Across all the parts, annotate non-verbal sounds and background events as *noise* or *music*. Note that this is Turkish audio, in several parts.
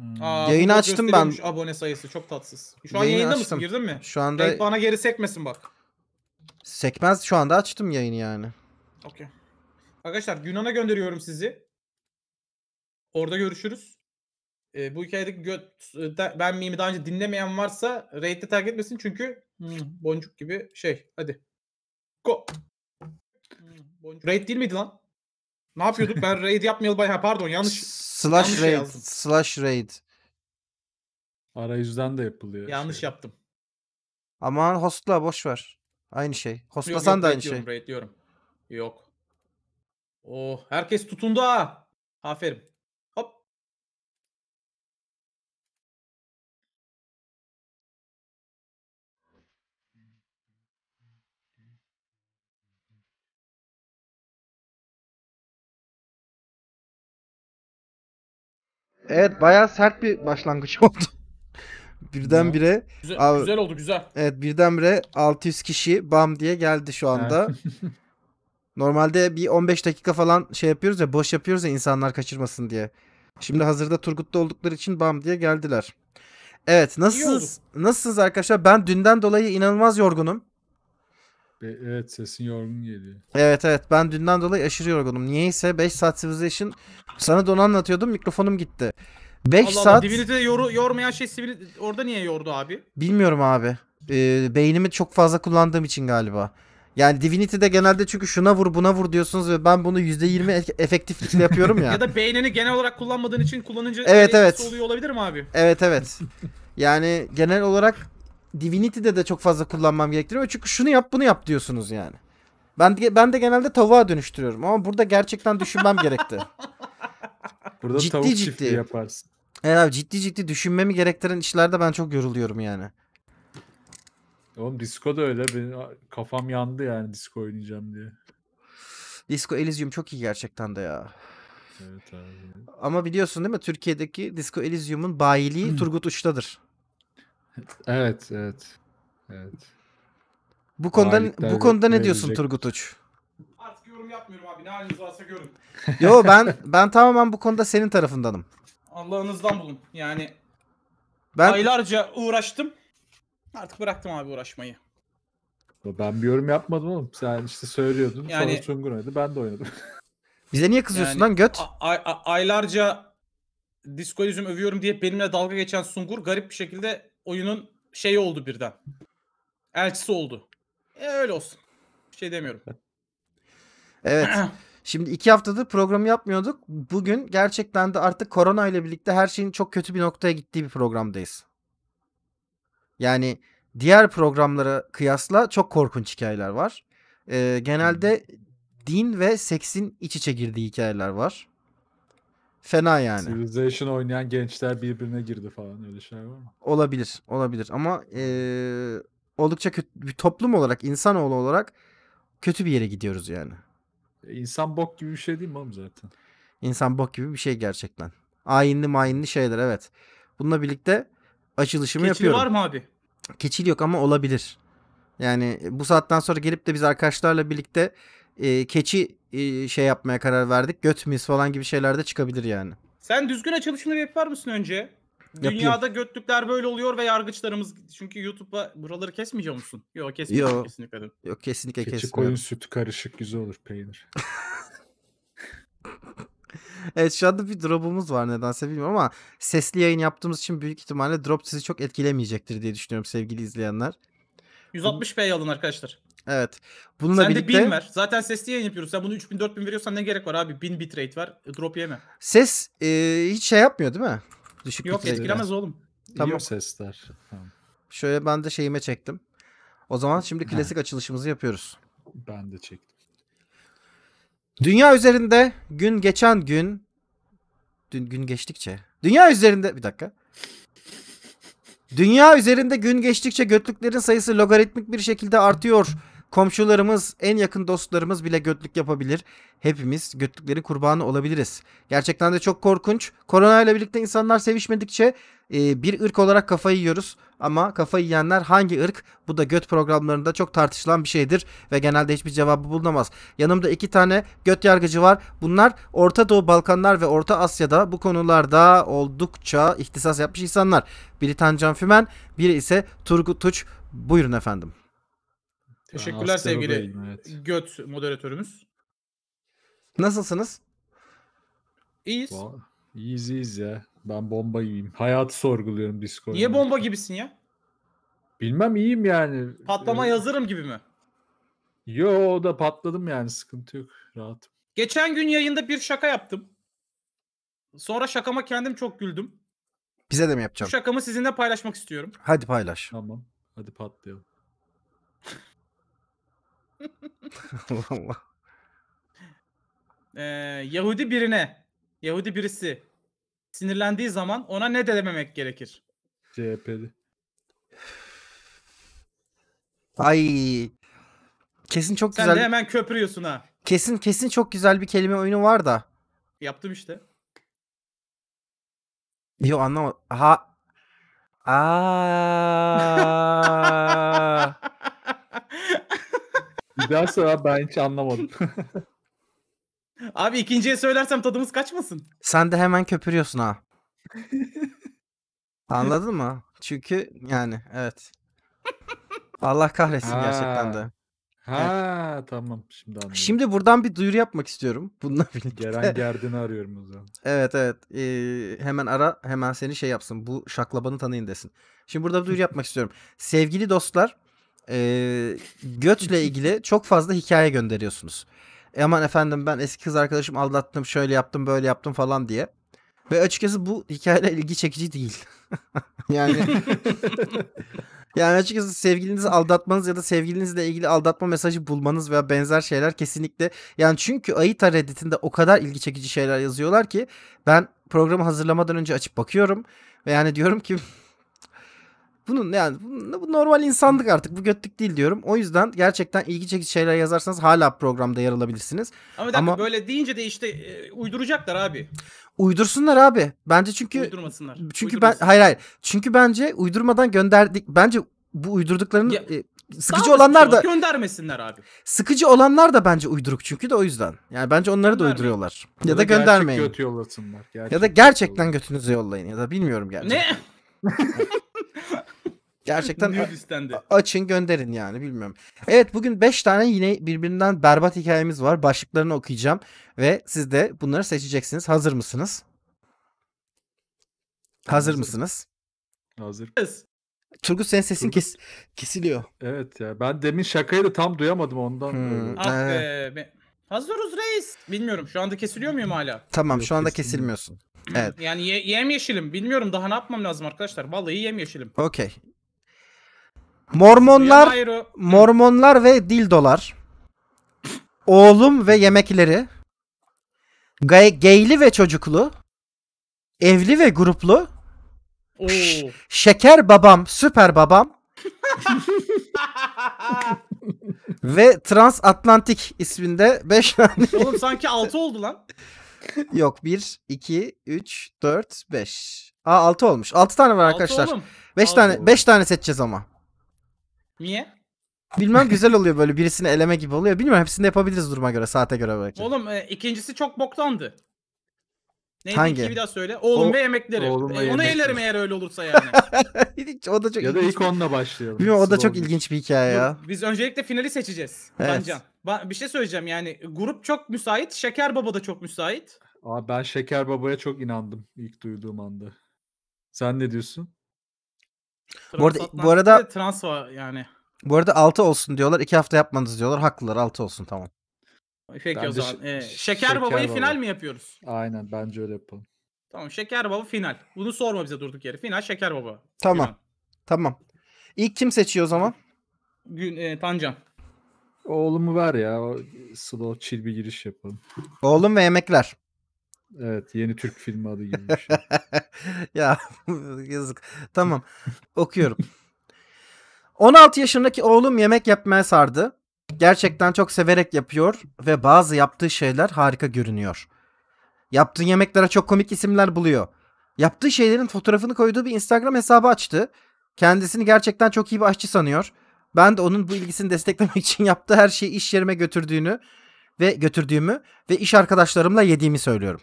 Hmm. Aa, Yayını açtım ben. Abone sayısı çok tatsız. Şu an yayını yayında açtım. mısın? Girdin mi? Şu anda Direkt bana geri sekmesin bak. Sekmez. Şu anda açtım yayını yani. Okey. Arkadaşlar Yunan'a gönderiyorum sizi. Orada görüşürüz. Ee, e, bu hikayedeki göt, ben miyimi daha önce dinlemeyen varsa raid'de terk etmesin çünkü hmm. boncuk gibi şey. Hadi. Go. Hmm, boncuk. Raid değil miydi lan? Ne yapıyorduk? Ben *laughs* raid yapmayalı bayağı pardon yanlış. Slash yanlış şey raid. Yazdım. Slash raid. ara yüzden de yapılıyor. Yanlış şey. yaptım. Aman hostla boş ver. Aynı şey. Hostlasan da aynı şey. Raid diyorum. Yok. Oh herkes tutundu ha. Aferin. Evet baya sert bir başlangıç *laughs* oldu. birdenbire güzel, güzel oldu güzel. Evet birdenbire 600 kişi bam diye geldi şu anda. *laughs* Normalde bir 15 dakika falan şey yapıyoruz ya boş yapıyoruz ya insanlar kaçırmasın diye. Şimdi hazırda Turgut'ta oldukları için bam diye geldiler. Evet nasılsınız? Nasılsınız arkadaşlar? Ben dünden dolayı inanılmaz yorgunum. Evet sesin yorgun geliyor. Evet evet ben dünden dolayı aşırı yorgunum. Niyeyse 5 saat Civilization sana da onu anlatıyordum mikrofonum gitti. 5 saat. Allah Divinity'de yor, yormayan şey Civil orada niye yordu abi? Bilmiyorum abi. Ee, beynimi çok fazla kullandığım için galiba. Yani Divinity'de genelde çünkü şuna vur buna vur diyorsunuz ve ben bunu %20 e-, efektiflikle yapıyorum ya. *laughs* ya da beynini genel olarak kullanmadığın için kullanınca evet, evet. oluyor olabilir mi abi? Evet evet. yani genel olarak Divinity'de de çok fazla kullanmam gerektiriyor. Çünkü şunu yap bunu yap diyorsunuz yani. Ben de, ben de genelde tavuğa dönüştürüyorum ama burada gerçekten düşünmem gerekti. *laughs* Burada ciddi, tavuk ciddi. çiftliği yaparsın. Evet abi ciddi ciddi düşünmemi gerektiren işlerde ben çok yoruluyorum yani. Oğlum Disco da öyle. Benim kafam yandı yani Disco oynayacağım diye. Disco Elysium çok iyi gerçekten de ya. Evet abi. Ama biliyorsun değil mi Türkiye'deki Disco Elysium'un bayiliği hmm. Turgut Uç'tadır. Evet, evet. Evet. Bu konuda bu konuda ne diyorsun Turgut Uç? Artık yorum yapmıyorum abi. Ne haliniz varsa görün. *laughs* Yo ben ben tamamen bu konuda senin tarafındanım. Allah'ınızdan bulun. Yani ben aylarca uğraştım. Artık bıraktım abi uğraşmayı. Ben bir yorum yapmadım oğlum. Sen işte söylüyordun. Yani, sonra Sungur oynadı. Ben de oynadım. *laughs* Bize niye kızıyorsun yani, lan göt? aylarca Disco övüyorum diye benimle dalga geçen Sungur garip bir şekilde oyunun şey oldu birden. Elçisi oldu. E, öyle olsun. Bir şey demiyorum. evet. *clears throat* Şimdi iki haftadır programı yapmıyorduk. Bugün gerçekten de artık korona ile birlikte her şeyin çok kötü bir noktaya gittiği bir programdayız. Yani diğer programlara kıyasla çok korkunç hikayeler var. Ee, genelde hmm. din ve seksin iç içe girdiği hikayeler var. Fena yani. Civilization oynayan gençler birbirine girdi falan öyle şeyler var mı? Olabilir, olabilir ama ee, oldukça kötü bir toplum olarak, insanoğlu olarak kötü bir yere gidiyoruz yani. E, insan bok gibi bir şey değil mi oğlum zaten? İnsan bok gibi bir şey gerçekten. Ayinli mayinli şeyler evet. Bununla birlikte açılışımı Keçili yapıyorum. Keçil var mı abi? Keçil yok ama olabilir. Yani e, bu saatten sonra gelip de biz arkadaşlarla birlikte e, keçi e, şey yapmaya karar verdik. Göt mis falan gibi şeyler de çıkabilir yani. Sen düzgün açılışını yapar mısın önce? Yapayım. Dünyada götlükler böyle oluyor ve yargıçlarımız çünkü YouTube'a buraları kesmeyecek musun? Yok kesmeyeceğim Yo. kesinlikle. Dedim. Yok kesinlikle Keçi kesmiyorum. koyun sütü karışık güzel olur peynir. *laughs* evet şu anda bir drop'umuz var nedense bilmiyorum ama sesli yayın yaptığımız için büyük ihtimalle drop sizi çok etkilemeyecektir diye düşünüyorum sevgili izleyenler. 160p alın arkadaşlar. Evet. Bununla Sen birlikte... de 1000 ver. Zaten sesli yayın yapıyoruz. Sen bunu 3000 4000 veriyorsan ne gerek var abi? 1000 bitrate ver. E, drop yeme. Ses e, hiç şey yapmıyor değil mi? Düşük Yok etkilemez biraz. oğlum. Tamam. Yok. sesler. Tamam. Şöyle ben de şeyime çektim. O zaman şimdi klasik ha. açılışımızı yapıyoruz. Ben de çektim. Dünya üzerinde gün geçen gün dün gün geçtikçe dünya üzerinde bir dakika Dünya üzerinde gün geçtikçe götlüklerin sayısı logaritmik bir şekilde artıyor. Komşularımız, en yakın dostlarımız bile götlük yapabilir. Hepimiz götlüklerin kurbanı olabiliriz. Gerçekten de çok korkunç. Korona ile birlikte insanlar sevişmedikçe ee, bir ırk olarak kafayı yiyoruz. Ama kafayı yiyenler hangi ırk? Bu da göt programlarında çok tartışılan bir şeydir ve genelde hiçbir cevabı bulunamaz. Yanımda iki tane göt yargıcı var. Bunlar Orta Doğu, Balkanlar ve Orta Asya'da bu konularda oldukça ihtisas yapmış insanlar. Biri Tancan Fümen, biri ise Turgut Tuç. Buyurun efendim. Teşekkürler sevgili evet. göt moderatörümüz. Nasılsınız? İyiyiz. Wow. İyiyiz iyiyiz ya. Ben bomba gibiyim. Hayatı sorguluyorum Discord'da. Niye bomba gibisin ya? Bilmem iyiyim yani. Patlama ee, yazarım gibi mi? Yo da patladım yani sıkıntı yok. Rahatım. Geçen gün yayında bir şaka yaptım. Sonra şakama kendim çok güldüm. Bize de mi Bu yapacaksın? şakamı sizinle paylaşmak istiyorum. Hadi paylaş. Tamam. Hadi patlayalım. *laughs* Allah Allah. Ee, Yahudi birine, Yahudi birisi sinirlendiği zaman ona ne dememek gerekir? CHP'li. Ay. Kesin çok Sen güzel. de hemen köprüyorsun ha. Kesin kesin çok güzel bir kelime oyunu var da. Yaptım işte. Yo anlamadım. Ha. Aa. *laughs* Bir daha sonra ben hiç anlamadım. *laughs* Abi ikinciye söylersem tadımız kaçmasın. Sen de hemen köpürüyorsun ha. *laughs* Anladın mı? Çünkü yani evet. Allah kahretsin ha. gerçekten de. Ha evet. tamam şimdi anladım. Şimdi buradan bir duyuru yapmak istiyorum. *laughs* Bununla birlikte. Geren Gerdin'i arıyorum o zaman. Evet evet. Ee, hemen ara hemen seni şey yapsın. Bu şaklabanı tanıyın desin. Şimdi burada bir duyuru yapmak istiyorum. Sevgili dostlar e, göçle ilgili çok fazla hikaye gönderiyorsunuz. E aman efendim ben eski kız arkadaşım aldattım şöyle yaptım böyle yaptım falan diye. Ve açıkçası bu hikayeler ilgi çekici değil. *laughs* yani *laughs* yani açıkçası sevgilinizi aldatmanız ya da sevgilinizle ilgili aldatma mesajı bulmanız veya benzer şeyler kesinlikle yani çünkü Ayita Reddit'inde o kadar ilgi çekici şeyler yazıyorlar ki ben programı hazırlamadan önce açıp bakıyorum ve yani diyorum ki bunun yani bu normal insandık artık. Bu göttük değil diyorum. O yüzden gerçekten ilgi çekici şeyler yazarsanız hala programda yer alabilirsiniz. Ama, dakika, Ama böyle deyince de işte e, uyduracaklar abi. Uydursunlar abi. Bence çünkü uydurmasınlar. Çünkü ben hayır hayır. Çünkü bence uydurmadan gönderdik. Bence bu uydurduklarının ya, e, sıkıcı olanlar şey da göndermesinler abi. Sıkıcı olanlar da bence uyduruk çünkü de o yüzden. Yani bence onları da uyduruyorlar. Ya, ya da göndermeyin. Gerçek götü yollasınlar. Gerçek ya da gerçekten götünüzü yollayın ya da bilmiyorum gerçekten. Ne? *laughs* *laughs* Gerçekten açın gönderin yani bilmiyorum. Evet bugün 5 tane yine birbirinden berbat hikayemiz var. Başlıklarını okuyacağım ve siz de bunları seçeceksiniz. Hazır mısınız? Hazır, mısınız? Hazır. Turgut senin sesin Turgut. Kes, kesiliyor. Evet ya ben demin şakayı da tam duyamadım ondan. Hmm, ah evet. be. Hazırız reis. Bilmiyorum şu anda kesiliyor muyum hala? Tamam şu anda kesilmiyorsun. Evet. Hmm. Yani ye yem yeşilim. Bilmiyorum daha ne yapmam lazım arkadaşlar. Vallahi yem yeşilim. Okey. Mormonlar, Mormonlar ve dildolar. Oğlum ve yemekleri. Gay gayli ve çocuklu. Evli ve gruplu. Oo. Şeker babam, süper babam. *laughs* Ve Transatlantik isminde 5 *laughs* tane. Oğlum sanki 6 oldu lan. Yok 1, 2, 3, 4, 5. Aa 6 olmuş. 6 tane var Altı arkadaşlar. oğlum. 5 tane oğlum. 5 tane seçeceğiz ama. Niye? Bilmem *laughs* güzel oluyor böyle birisini eleme gibi oluyor. Bilmiyorum hepsini de yapabiliriz duruma göre, saate göre belki. Oğlum e, ikincisi çok boktandı. Neydi Hangi? bir daha söyle. Oğlum o, ve yemekleri. Oğlum ve e, yemekleri. Onu eğer öyle olursa yani. *laughs* o da çok ya da ilk onunla başlayalım. Bilmiyorum o da çok ilginç bir hikaye ya. Dur, biz öncelikle finali seçeceğiz. Evet. Tancan. Ba- bir şey söyleyeceğim yani grup çok müsait. Şeker Baba da çok müsait. Abi ben Şeker Baba'ya çok inandım ilk duyduğum anda. Sen ne diyorsun? bu arada, bu arada trans var yani. Bu arada 6 olsun diyorlar. 2 hafta yapmanız diyorlar. Haklılar 6 olsun tamam. Peki ben o zaman. Ee, Şeker, Şeker Baba'yı Baba. final mi yapıyoruz? Aynen bence öyle yapalım. Tamam Şeker Baba final. Bunu sorma bize durduk yere. Final Şeker Baba. Tamam. Güven. Tamam. İlk kim seçiyor o zaman? Gün e, Tancan. Oğlumu ver ya. O slow chill bir giriş yapalım. Oğlum ve yemekler. Evet yeni Türk filmi adı gibi şey. *laughs* ya *laughs* yazık. Tamam *laughs* okuyorum. 16 yaşındaki oğlum yemek yapmaya sardı. Gerçekten çok severek yapıyor ve bazı yaptığı şeyler harika görünüyor. Yaptığı yemeklere çok komik isimler buluyor. Yaptığı şeylerin fotoğrafını koyduğu bir Instagram hesabı açtı. Kendisini gerçekten çok iyi bir aşçı sanıyor. Ben de onun bu ilgisini desteklemek için *laughs* yaptığı her şeyi iş yerime götürdüğünü ve götürdüğümü ve iş arkadaşlarımla yediğimi söylüyorum.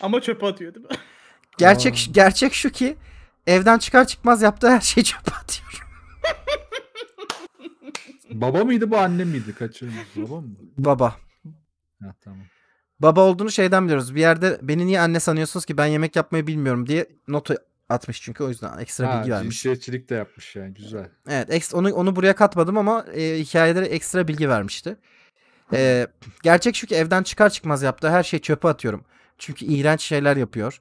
Ama çöpe atıyor değil mi? Gerçek gerçek şu ki evden çıkar çıkmaz yaptığı her şeyi çöpe atıyor. *laughs* Baba mıydı bu anne miydi? Kaçırmış baba mı? Baba. Ha, tamam. Baba olduğunu şeyden biliyoruz. Bir yerde beni niye anne sanıyorsunuz ki ben yemek yapmayı bilmiyorum diye notu atmış çünkü o yüzden ekstra ha, bilgi vermiş. Cinsiyetçilik de yapmış yani güzel. Evet ek, onu onu buraya katmadım ama e, hikayelere ekstra bilgi vermişti. E, gerçek şu ki evden çıkar çıkmaz yaptığı her şeyi çöpe atıyorum. Çünkü iğrenç şeyler yapıyor.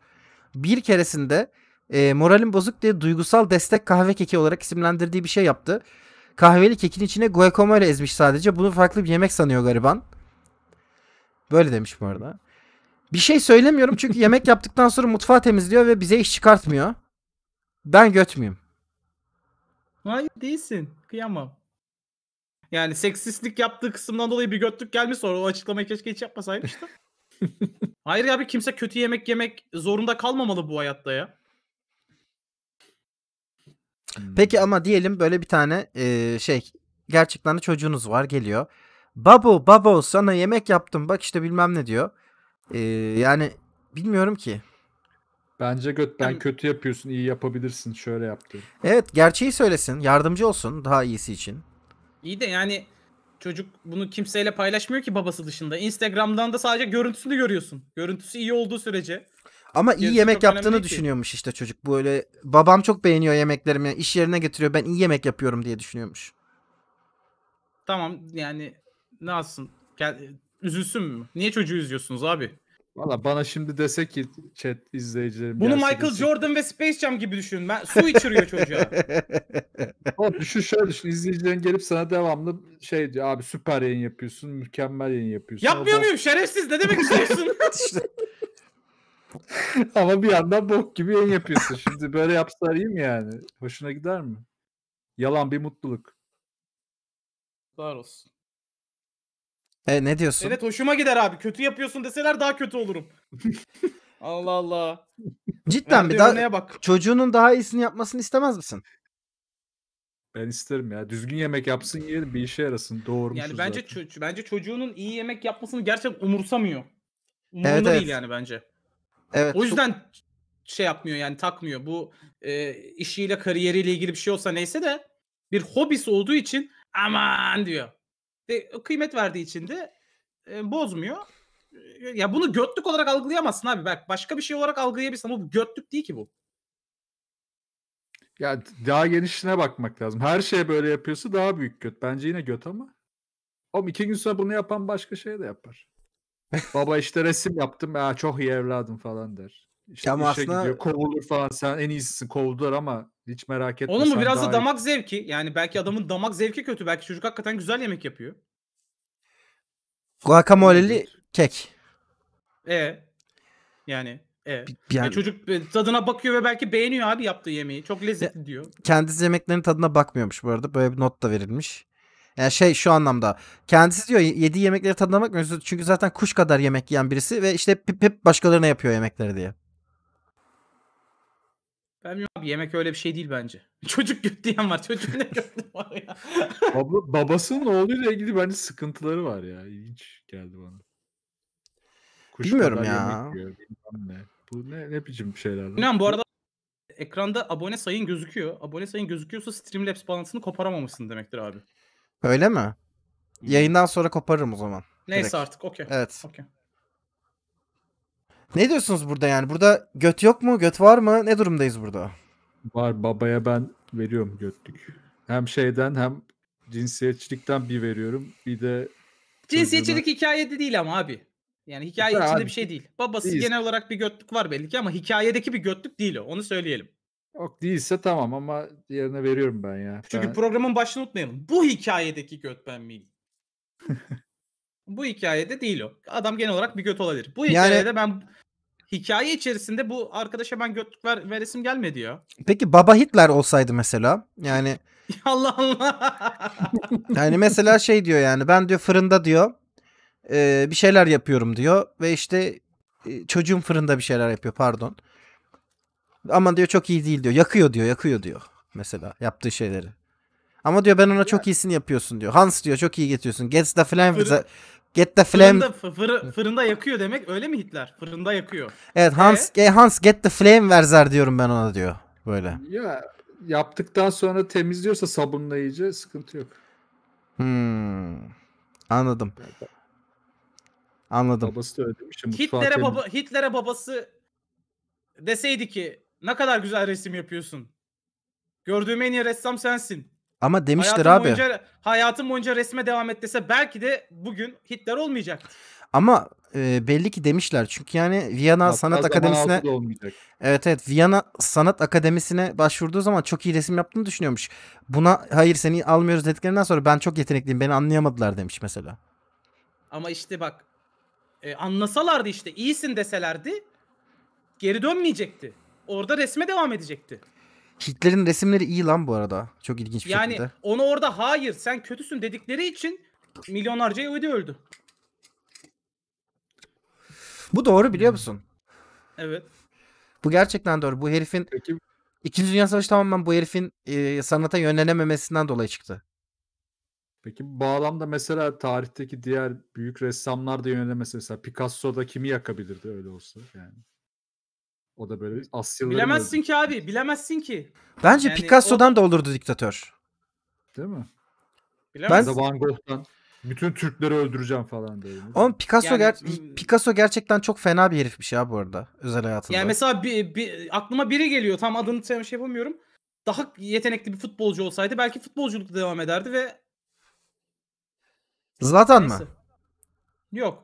Bir keresinde e, moralim bozuk diye duygusal destek kahve keki olarak isimlendirdiği bir şey yaptı. Kahveli kekin içine guacamole ezmiş sadece. Bunu farklı bir yemek sanıyor gariban. Böyle demiş bu arada. Bir şey söylemiyorum çünkü yemek *laughs* yaptıktan sonra mutfağı temizliyor ve bize iş çıkartmıyor. Ben göt müyüm? Hayır değilsin. Kıyamam. Yani seksistlik yaptığı kısımdan dolayı bir götlük gelmiş sonra o açıklamayı keşke hiç yapmasaymıştım. *laughs* Hayır abi kimse kötü yemek yemek zorunda kalmamalı bu hayatta ya. Hmm. Peki ama diyelim böyle bir tane e, şey gerçekten de çocuğunuz var geliyor. Babo babo sana yemek yaptım bak işte bilmem ne diyor. E, yani bilmiyorum ki. Bence göt ben kötü yapıyorsun iyi yapabilirsin şöyle yaptı. Evet gerçeği söylesin yardımcı olsun daha iyisi için. İyi de yani çocuk bunu kimseyle paylaşmıyor ki babası dışında. Instagram'dan da sadece görüntüsünü görüyorsun. Görüntüsü iyi olduğu sürece. Ama iyi Gezmek yemek yaptığını düşünüyormuş işte çocuk. Böyle babam çok beğeniyor yemeklerimi. iş yerine getiriyor. Ben iyi yemek yapıyorum diye düşünüyormuş. Tamam yani ne yapsın? Gel, üzülsün mü? Niye çocuğu üzüyorsunuz abi? Valla bana şimdi dese ki chat izleyicilerim. Bunu Michael dese. Jordan ve Space Jam gibi düşünün. Ben, su içiriyor çocuğa. Abi *laughs* düşün şöyle düşün. İzleyicilerin gelip sana devamlı şey diyor. Abi süper yayın yapıyorsun. Mükemmel yayın yapıyorsun. Yapmıyor Adam... muyum şerefsiz? Ne demek istiyorsun? *laughs* *laughs* *laughs* Ama bir yandan bok gibi yayın yapıyorsun. Şimdi böyle yapsalar iyi mi yani? Hoşuna gider mi? Yalan bir mutluluk. Var olsun. E ne diyorsun? Evet hoşuma gider abi. Kötü yapıyorsun deseler daha kötü olurum. *laughs* Allah Allah. Cidden bir daha bak. çocuğunun daha iyisini yapmasını istemez misin? Ben isterim ya. Düzgün yemek yapsın yiyelim bir işe yarasın. Doğurmuşuz Yani bence zaten. ço- bence çocuğunun iyi yemek yapmasını gerçekten umursamıyor. Umurunda Evet, evet. değil yani bence. Evet. O yüzden çok... şey yapmıyor yani takmıyor. Bu e, işiyle kariyeriyle ilgili bir şey olsa neyse de bir hobisi olduğu için aman diyor. Ve kıymet verdiği için de e, bozmuyor. Ya bunu götlük olarak algılayamazsın abi. Bak başka bir şey olarak algılayabilirsin ama bu götlük değil ki bu. Ya daha genişine bakmak lazım. Her şeye böyle yapıyorsa daha büyük göt. Bence yine göt ama. Oğlum iki gün sonra bunu yapan başka şey de yapar. Baba işte resim yaptım. Ya çok iyi evladım falan der. İşte Ama aslında... gidiyor, kovulur falan. Sen en iyisisin kovuldular ama hiç merak etme. Oğlum bu biraz da damak iyi. zevki. Yani belki adamın damak zevki kötü. Belki çocuk hakikaten güzel yemek yapıyor. Guacamole'li kek. E yani e. Yani, çocuk e, tadına bakıyor ve belki beğeniyor abi yaptığı yemeği. Çok lezzetli diyor. Kendisi yemeklerin tadına bakmıyormuş bu arada. Böyle bir not da verilmiş. Yani şey şu anlamda. Kendisi diyor yediği yemekleri tadına mı? Çünkü zaten kuş kadar yemek yiyen birisi ve işte hep, hep başkalarına yapıyor yemekleri diye. Ben abi yemek öyle bir şey değil bence. *laughs* Çocuk göt diyen var. Çocuk ne göt var ya. Baba, *laughs* babasının oğluyla ilgili bence sıkıntıları var ya. İlginç geldi bana. Kuş Bilmiyorum ya. Ne. Bu ne, ne biçim şeyler. İnan bu arada ekranda abone sayın gözüküyor. Abone sayın gözüküyorsa Streamlabs balansını koparamamışsın demektir abi. Öyle mi? Yayından sonra koparırım o zaman. Neyse direkt. artık okey. Evet. Okay. Ne diyorsunuz burada yani? Burada göt yok mu? Göt var mı? Ne durumdayız burada? Var babaya ben veriyorum götlük. Hem şeyden hem cinsiyetçilikten bir veriyorum. Bir de cinsiyetçilik hikayede değil ama abi. Yani hikaye içinde abi, bir şey değil. Babası değil. genel olarak bir götlük var belli ki ama hikayedeki bir götlük değil o. Onu söyleyelim. Yok değilse tamam ama yerine veriyorum ben ya. Çünkü ben... programın başını unutmayalım. Bu hikayedeki göt ben miyim? *laughs* bu hikayede değil o. Adam genel olarak bir göt olabilir. Bu hikayede yani... ben hikaye içerisinde bu arkadaşa ben götlük ver, veresim gelmedi ya. Peki Baba Hitler olsaydı mesela yani *laughs* Allah Allah. yani mesela şey diyor yani ben diyor fırında diyor e, bir şeyler yapıyorum diyor ve işte e, çocuğum fırında bir şeyler yapıyor pardon. Ama diyor çok iyi değil diyor. Yakıyor diyor, yakıyor diyor. Mesela yaptığı şeyleri. Ama diyor ben ona çok iyisini yapıyorsun diyor. Hans diyor çok iyi getiriyorsun. get the flame. Fırın, get the flame. Fırında, fır, fırında yakıyor demek öyle mi Hitler? Fırında yakıyor. Evet e? Hans, e? E, Hans get the flame verzer diyorum ben ona diyor. Böyle. Ya yaptıktan sonra temizliyorsa sabunla iyice sıkıntı yok. Hmm. Anladım. Anladım. Babası da öyle Hitler'e baba, Hitler'e babası deseydi ki ne kadar güzel resim yapıyorsun. Gördüğüm en iyi ressam sensin. Ama demiştir hayatım abi. Boyunca, hayatım boyunca resme devam et dese belki de bugün Hitler olmayacak. Ama e, belli ki demişler. Çünkü yani Viyana Hatta Sanat Akademisi'ne Evet evet Viyana Sanat Akademisi'ne başvurduğu zaman çok iyi resim yaptığını düşünüyormuş. Buna hayır seni almıyoruz dediklerinden sonra ben çok yetenekliyim beni anlayamadılar demiş mesela. Ama işte bak e, anlasalardı işte iyisin deselerdi geri dönmeyecekti orada resme devam edecekti. Hitler'in resimleri iyi lan bu arada. Çok ilginç bir yani şekilde. Yani onu orada hayır sen kötüsün dedikleri için milyonlarca Yahudi öldü. Bu doğru biliyor musun? Evet. Bu gerçekten doğru. Bu herifin Peki. İkinci Dünya Savaşı tamamen bu herifin e, sanata yönlenememesinden dolayı çıktı. Peki bağlamda mesela tarihteki diğer büyük ressamlar da yönelemesin. Mesela Picasso da kimi yakabilirdi öyle olsa yani. O da böyle Asyalı. Bilemezsin ki abi, bilemezsin ki. Bence yani Picasso'dan o... da olurdu diktatör. Değil mi? Bilemezsin. Ben Van Gogh'tan bütün Türkleri öldüreceğim falan diye. Oğlum Picasso yani, ger- Picasso gerçekten çok fena bir herifmiş ya bu arada özel hayatında. Yani mesela bir, bir, aklıma biri geliyor. Tam adını şey, şey yapamıyorum. Daha yetenekli bir futbolcu olsaydı belki futbolculukta devam ederdi ve Zlatan Neyse. mı? Yok.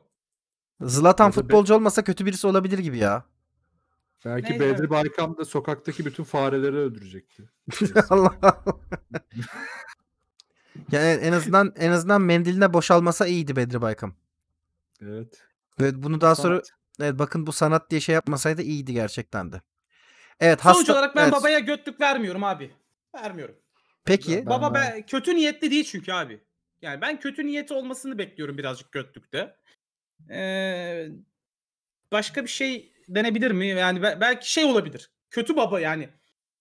Zlatan futbolcu olmasa kötü birisi olabilir gibi ya. Belki Neyse. Bedri Baykam da sokaktaki bütün fareleri öldürecekti. *laughs* Allah yani en azından en azından mendiline boşalmasa iyiydi Bedri Baykam. Evet. Evet bunu daha sonra sanat. evet bakın bu sanat diye şey yapmasaydı iyiydi gerçekten de. Evet hasta... Sonuç olarak ben evet. babaya götlük vermiyorum abi. Vermiyorum. Peki. Ben, Baba ben, kötü niyetli değil çünkü abi. Yani ben kötü niyeti olmasını bekliyorum birazcık götlükte. Ee, başka bir şey denebilir mi? Yani belki şey olabilir. Kötü baba yani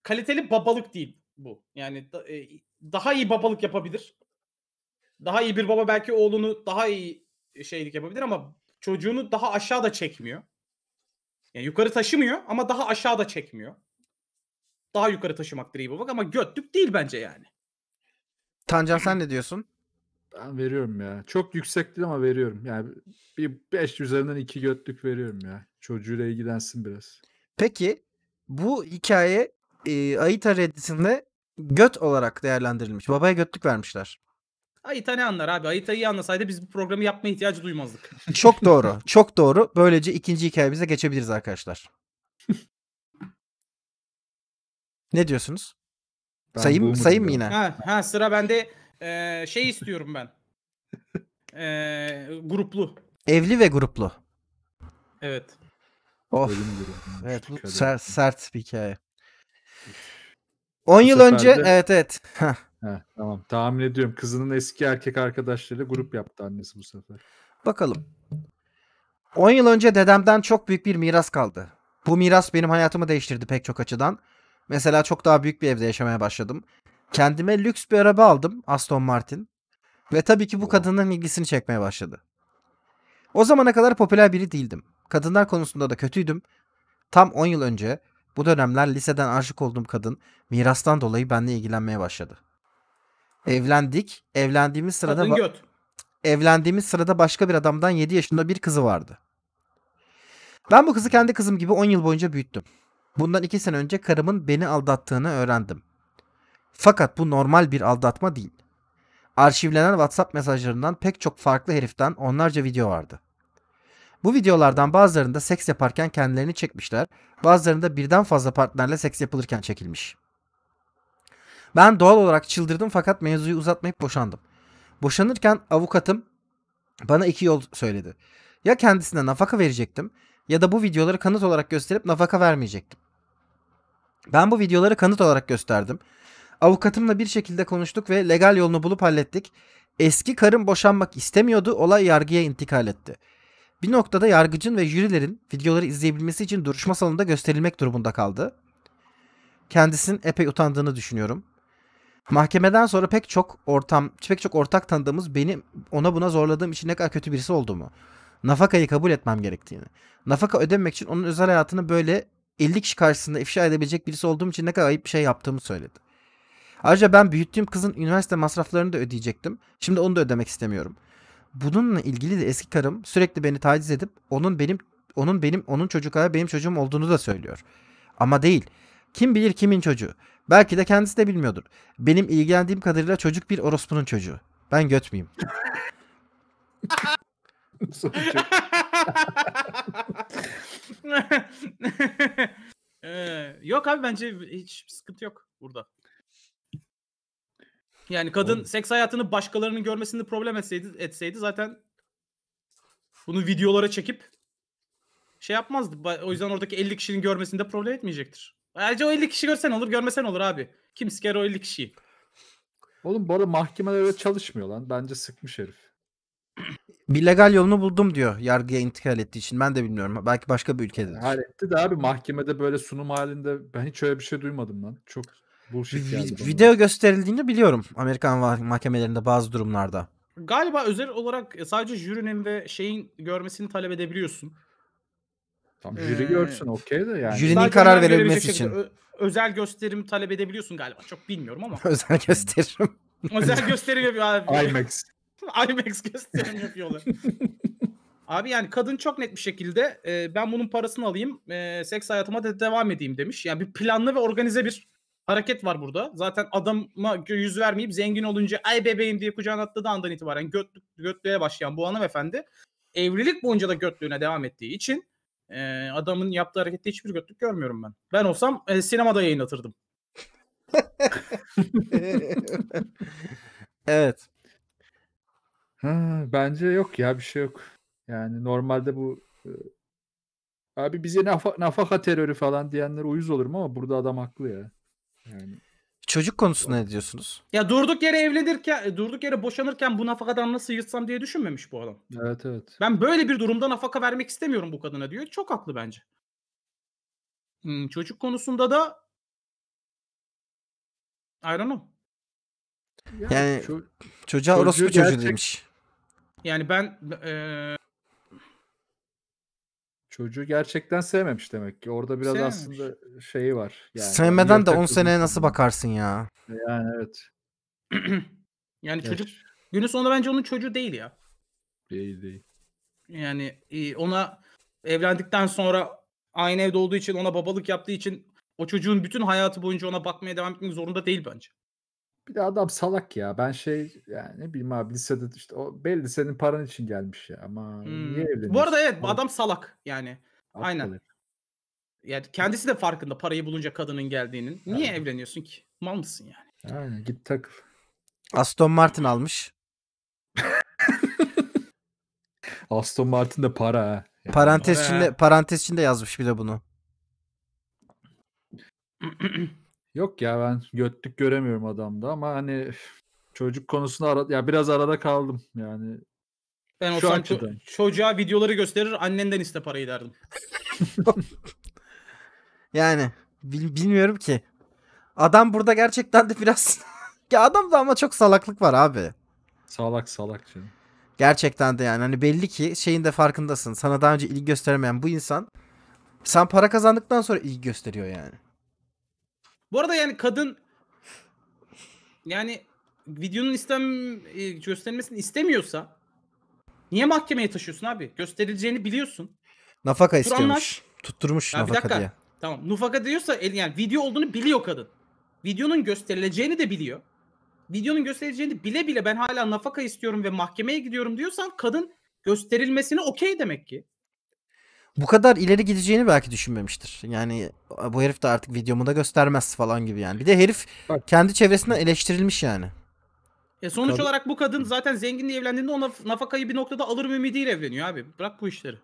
kaliteli babalık değil bu. Yani da, e, daha iyi babalık yapabilir. Daha iyi bir baba belki oğlunu daha iyi e, şeylik yapabilir ama çocuğunu daha aşağıda çekmiyor. Yani yukarı taşımıyor ama daha aşağıda çekmiyor. Daha yukarı taşımaktır iyi babalık ama götlük değil bence yani. Tancan sen ne diyorsun? Ben veriyorum ya. Çok yüksek ama veriyorum. Yani bir 5 üzerinden 2 götlük veriyorum ya. Çocuğuyla ilgilensin biraz. Peki bu hikaye e, Aita Reddit'inde göt olarak değerlendirilmiş. Babaya götlük vermişler. Ayita ne anlar abi? Ayita'yı anlasaydı biz bu programı yapma ihtiyacı duymazdık. *laughs* Çok doğru. *laughs* çok doğru. Böylece ikinci hikayemize geçebiliriz arkadaşlar. *laughs* ne diyorsunuz? Ben sayayım sayayım yine. Ha, ha sıra bende ee, şey istiyorum ben. Ee, gruplu. Evli ve gruplu. Evet. Of. Evet bu sert, sert bir hikaye. 10 yıl önce de... evet evet. Heh, tamam tahmin ediyorum. Kızının eski erkek arkadaşlarıyla grup yaptı annesi bu sefer. Bakalım. 10 yıl önce dedemden çok büyük bir miras kaldı. Bu miras benim hayatımı değiştirdi pek çok açıdan. Mesela çok daha büyük bir evde yaşamaya başladım. Kendime lüks bir araba aldım Aston Martin. Ve tabii ki bu kadının ilgisini çekmeye başladı. O zamana kadar popüler biri değildim. Kadınlar konusunda da kötüydüm. Tam 10 yıl önce bu dönemler liseden aşık olduğum kadın mirastan dolayı benimle ilgilenmeye başladı. Evlendik. Evlendiğimiz sırada Kadın göt. evlendiğimiz sırada başka bir adamdan 7 yaşında bir kızı vardı. Ben bu kızı kendi kızım gibi 10 yıl boyunca büyüttüm. Bundan 2 sene önce karımın beni aldattığını öğrendim. Fakat bu normal bir aldatma değil. Arşivlenen WhatsApp mesajlarından pek çok farklı heriften onlarca video vardı. Bu videolardan bazılarında seks yaparken kendilerini çekmişler, bazılarında birden fazla partnerle seks yapılırken çekilmiş. Ben doğal olarak çıldırdım fakat mevzuyu uzatmayıp boşandım. Boşanırken avukatım bana iki yol söyledi. Ya kendisine nafaka verecektim ya da bu videoları kanıt olarak gösterip nafaka vermeyecektim. Ben bu videoları kanıt olarak gösterdim Avukatımla bir şekilde konuştuk ve legal yolunu bulup hallettik. Eski karım boşanmak istemiyordu. Olay yargıya intikal etti. Bir noktada yargıcın ve jürilerin videoları izleyebilmesi için duruşma salonunda gösterilmek durumunda kaldı. Kendisinin epey utandığını düşünüyorum. Mahkemeden sonra pek çok ortam, pek çok ortak tanıdığımız beni ona buna zorladığım için ne kadar kötü birisi olduğumu, nafakayı kabul etmem gerektiğini, nafaka ödemek için onun özel hayatını böyle 50 kişi karşısında ifşa edebilecek birisi olduğum için ne kadar ayıp bir şey yaptığımı söyledi. Ayrıca ben büyüttüğüm kızın üniversite masraflarını da ödeyecektim. Şimdi onu da ödemek istemiyorum. Bununla ilgili de eski karım sürekli beni taciz edip onun benim onun benim onun çocuklara benim çocuğum olduğunu da söylüyor. Ama değil. Kim bilir kimin çocuğu. Belki de kendisi de bilmiyordur. Benim ilgilendiğim kadarıyla çocuk bir orospunun çocuğu. Ben göt müyüm? *laughs* ee, yok abi bence hiç sıkıntı yok burada. Yani kadın Oğlum. seks hayatını başkalarının görmesini problem etseydi etseydi zaten bunu videolara çekip şey yapmazdı. O yüzden oradaki 50 kişinin görmesinde problem etmeyecektir. Ayrıca o 50 kişi görsen olur, görmesen olur abi. Kim siker o 50 kişiyi? Oğlum bu arada mahkemeler öyle çalışmıyor lan. Bence sıkmış herif. Bir legal yolunu buldum diyor yargıya intikal ettiği için. Ben de bilmiyorum. Belki başka bir ülkede. Yani etti de abi mahkemede böyle sunum halinde ben hiç öyle bir şey duymadım lan. Çok Bullshit geldi bana. Video gösterildiğini biliyorum Amerikan mahkemelerinde bazı durumlarda. Galiba özel olarak e, sadece jürinin ve şeyin görmesini talep edebiliyorsun. Tam ee, jüri ee, görsün okey de yani. Jürinin karar verilmesi için. özel gösterim talep edebiliyorsun galiba. Çok bilmiyorum ama. *laughs* özel gösterim. *laughs* özel gösterim yapıyor IMAX. *laughs* IMAX gösterim yapıyorlar. abi yani kadın çok net bir şekilde e, ben bunun parasını alayım e, seks hayatıma da devam edeyim demiş. Yani bir planlı ve organize bir hareket var burada. Zaten adama yüz vermeyip zengin olunca ay bebeğim diye kucağına atladığı andan itibaren götlük, götlüğe başlayan bu hanımefendi evlilik boyunca da götlüğüne devam ettiği için e, adamın yaptığı harekette hiçbir götlük görmüyorum ben. Ben olsam e, sinemada yayınlatırdım. *laughs* evet. Ha, bence yok ya bir şey yok. Yani normalde bu e, abi bize nafaka terörü falan diyenlere uyuz olurum ama burada adam haklı ya. Yani. Çocuk konusunda ne diyorsunuz? Ya durduk yere evlenirken, e, durduk yere boşanırken bu nafakadan nasıl yırtsam diye düşünmemiş bu adam. Evet evet. Ben böyle bir durumda nafaka vermek istemiyorum bu kadına diyor. Çok haklı bence. Hmm, çocuk konusunda da I don't know. Yani, yani ço- çocuğa orospu çocuğu gerçek... demiş. Yani ben e, Çocuğu gerçekten sevmemiş demek ki. Orada biraz sevmemiş. aslında e, şeyi var. Yani hani Sevmeden de 10 seneye nasıl bakarsın ya? Yani evet. *clears throat* yani evet. çocuk günün sonunda bence onun çocuğu değil ya. Değil değil. Yani e, ona evlendikten sonra aynı evde olduğu için ona babalık yaptığı için o çocuğun bütün hayatı boyunca ona bakmaya devam etmek zorunda değil bence. Bir de adam salak ya. Ben şey yani ne bileyim abi lisede işte o belli senin paran için gelmiş ya ama hmm. niye evlenmiş? Bu arada evet bu adam salak yani. Aptal Aynen. Yani kendisi de farkında parayı bulunca kadının geldiğinin. Niye Aynen. evleniyorsun ki? Mal mısın yani? Aynen git takıl. Aston Martin almış. *laughs* Aston Martin de para Yani parantez içinde parantez içinde yazmış bir de bunu. *clears throat* Yok ya ben götlük göremiyorum adamda ama hani çocuk konusunda ara, ya biraz arada kaldım yani. Ben Şu olsam ço- çocuğa videoları gösterir annenden iste parayı derdim. *laughs* yani bil- bilmiyorum ki. Adam burada gerçekten de biraz *laughs* ya adam da ama çok salaklık var abi. Salak salak canım. Gerçekten de yani hani belli ki şeyin de farkındasın. Sana daha önce ilgi göstermeyen bu insan sen para kazandıktan sonra ilgi gösteriyor yani. Bu arada yani kadın yani videonun istem e, gösterilmesini istemiyorsa niye mahkemeye taşıyorsun abi? Gösterileceğini biliyorsun. Nafaka Turanlar, istiyormuş. Tutturmuş ya nafaka bir dakika. diye. Tamam. Nafaka diyorsa yani video olduğunu biliyor kadın. Videonun gösterileceğini de biliyor. Videonun gösterileceğini bile bile ben hala nafaka istiyorum ve mahkemeye gidiyorum diyorsan kadın gösterilmesine okey demek ki bu kadar ileri gideceğini belki düşünmemiştir. Yani bu herif de artık videomu da göstermez falan gibi yani. Bir de herif Bak. kendi çevresinden eleştirilmiş yani. E sonuç Tabii. olarak bu kadın zaten zenginle evlendiğinde ona nafakayı bir noktada alırım ümidiyle evleniyor abi. Bırak bu işleri.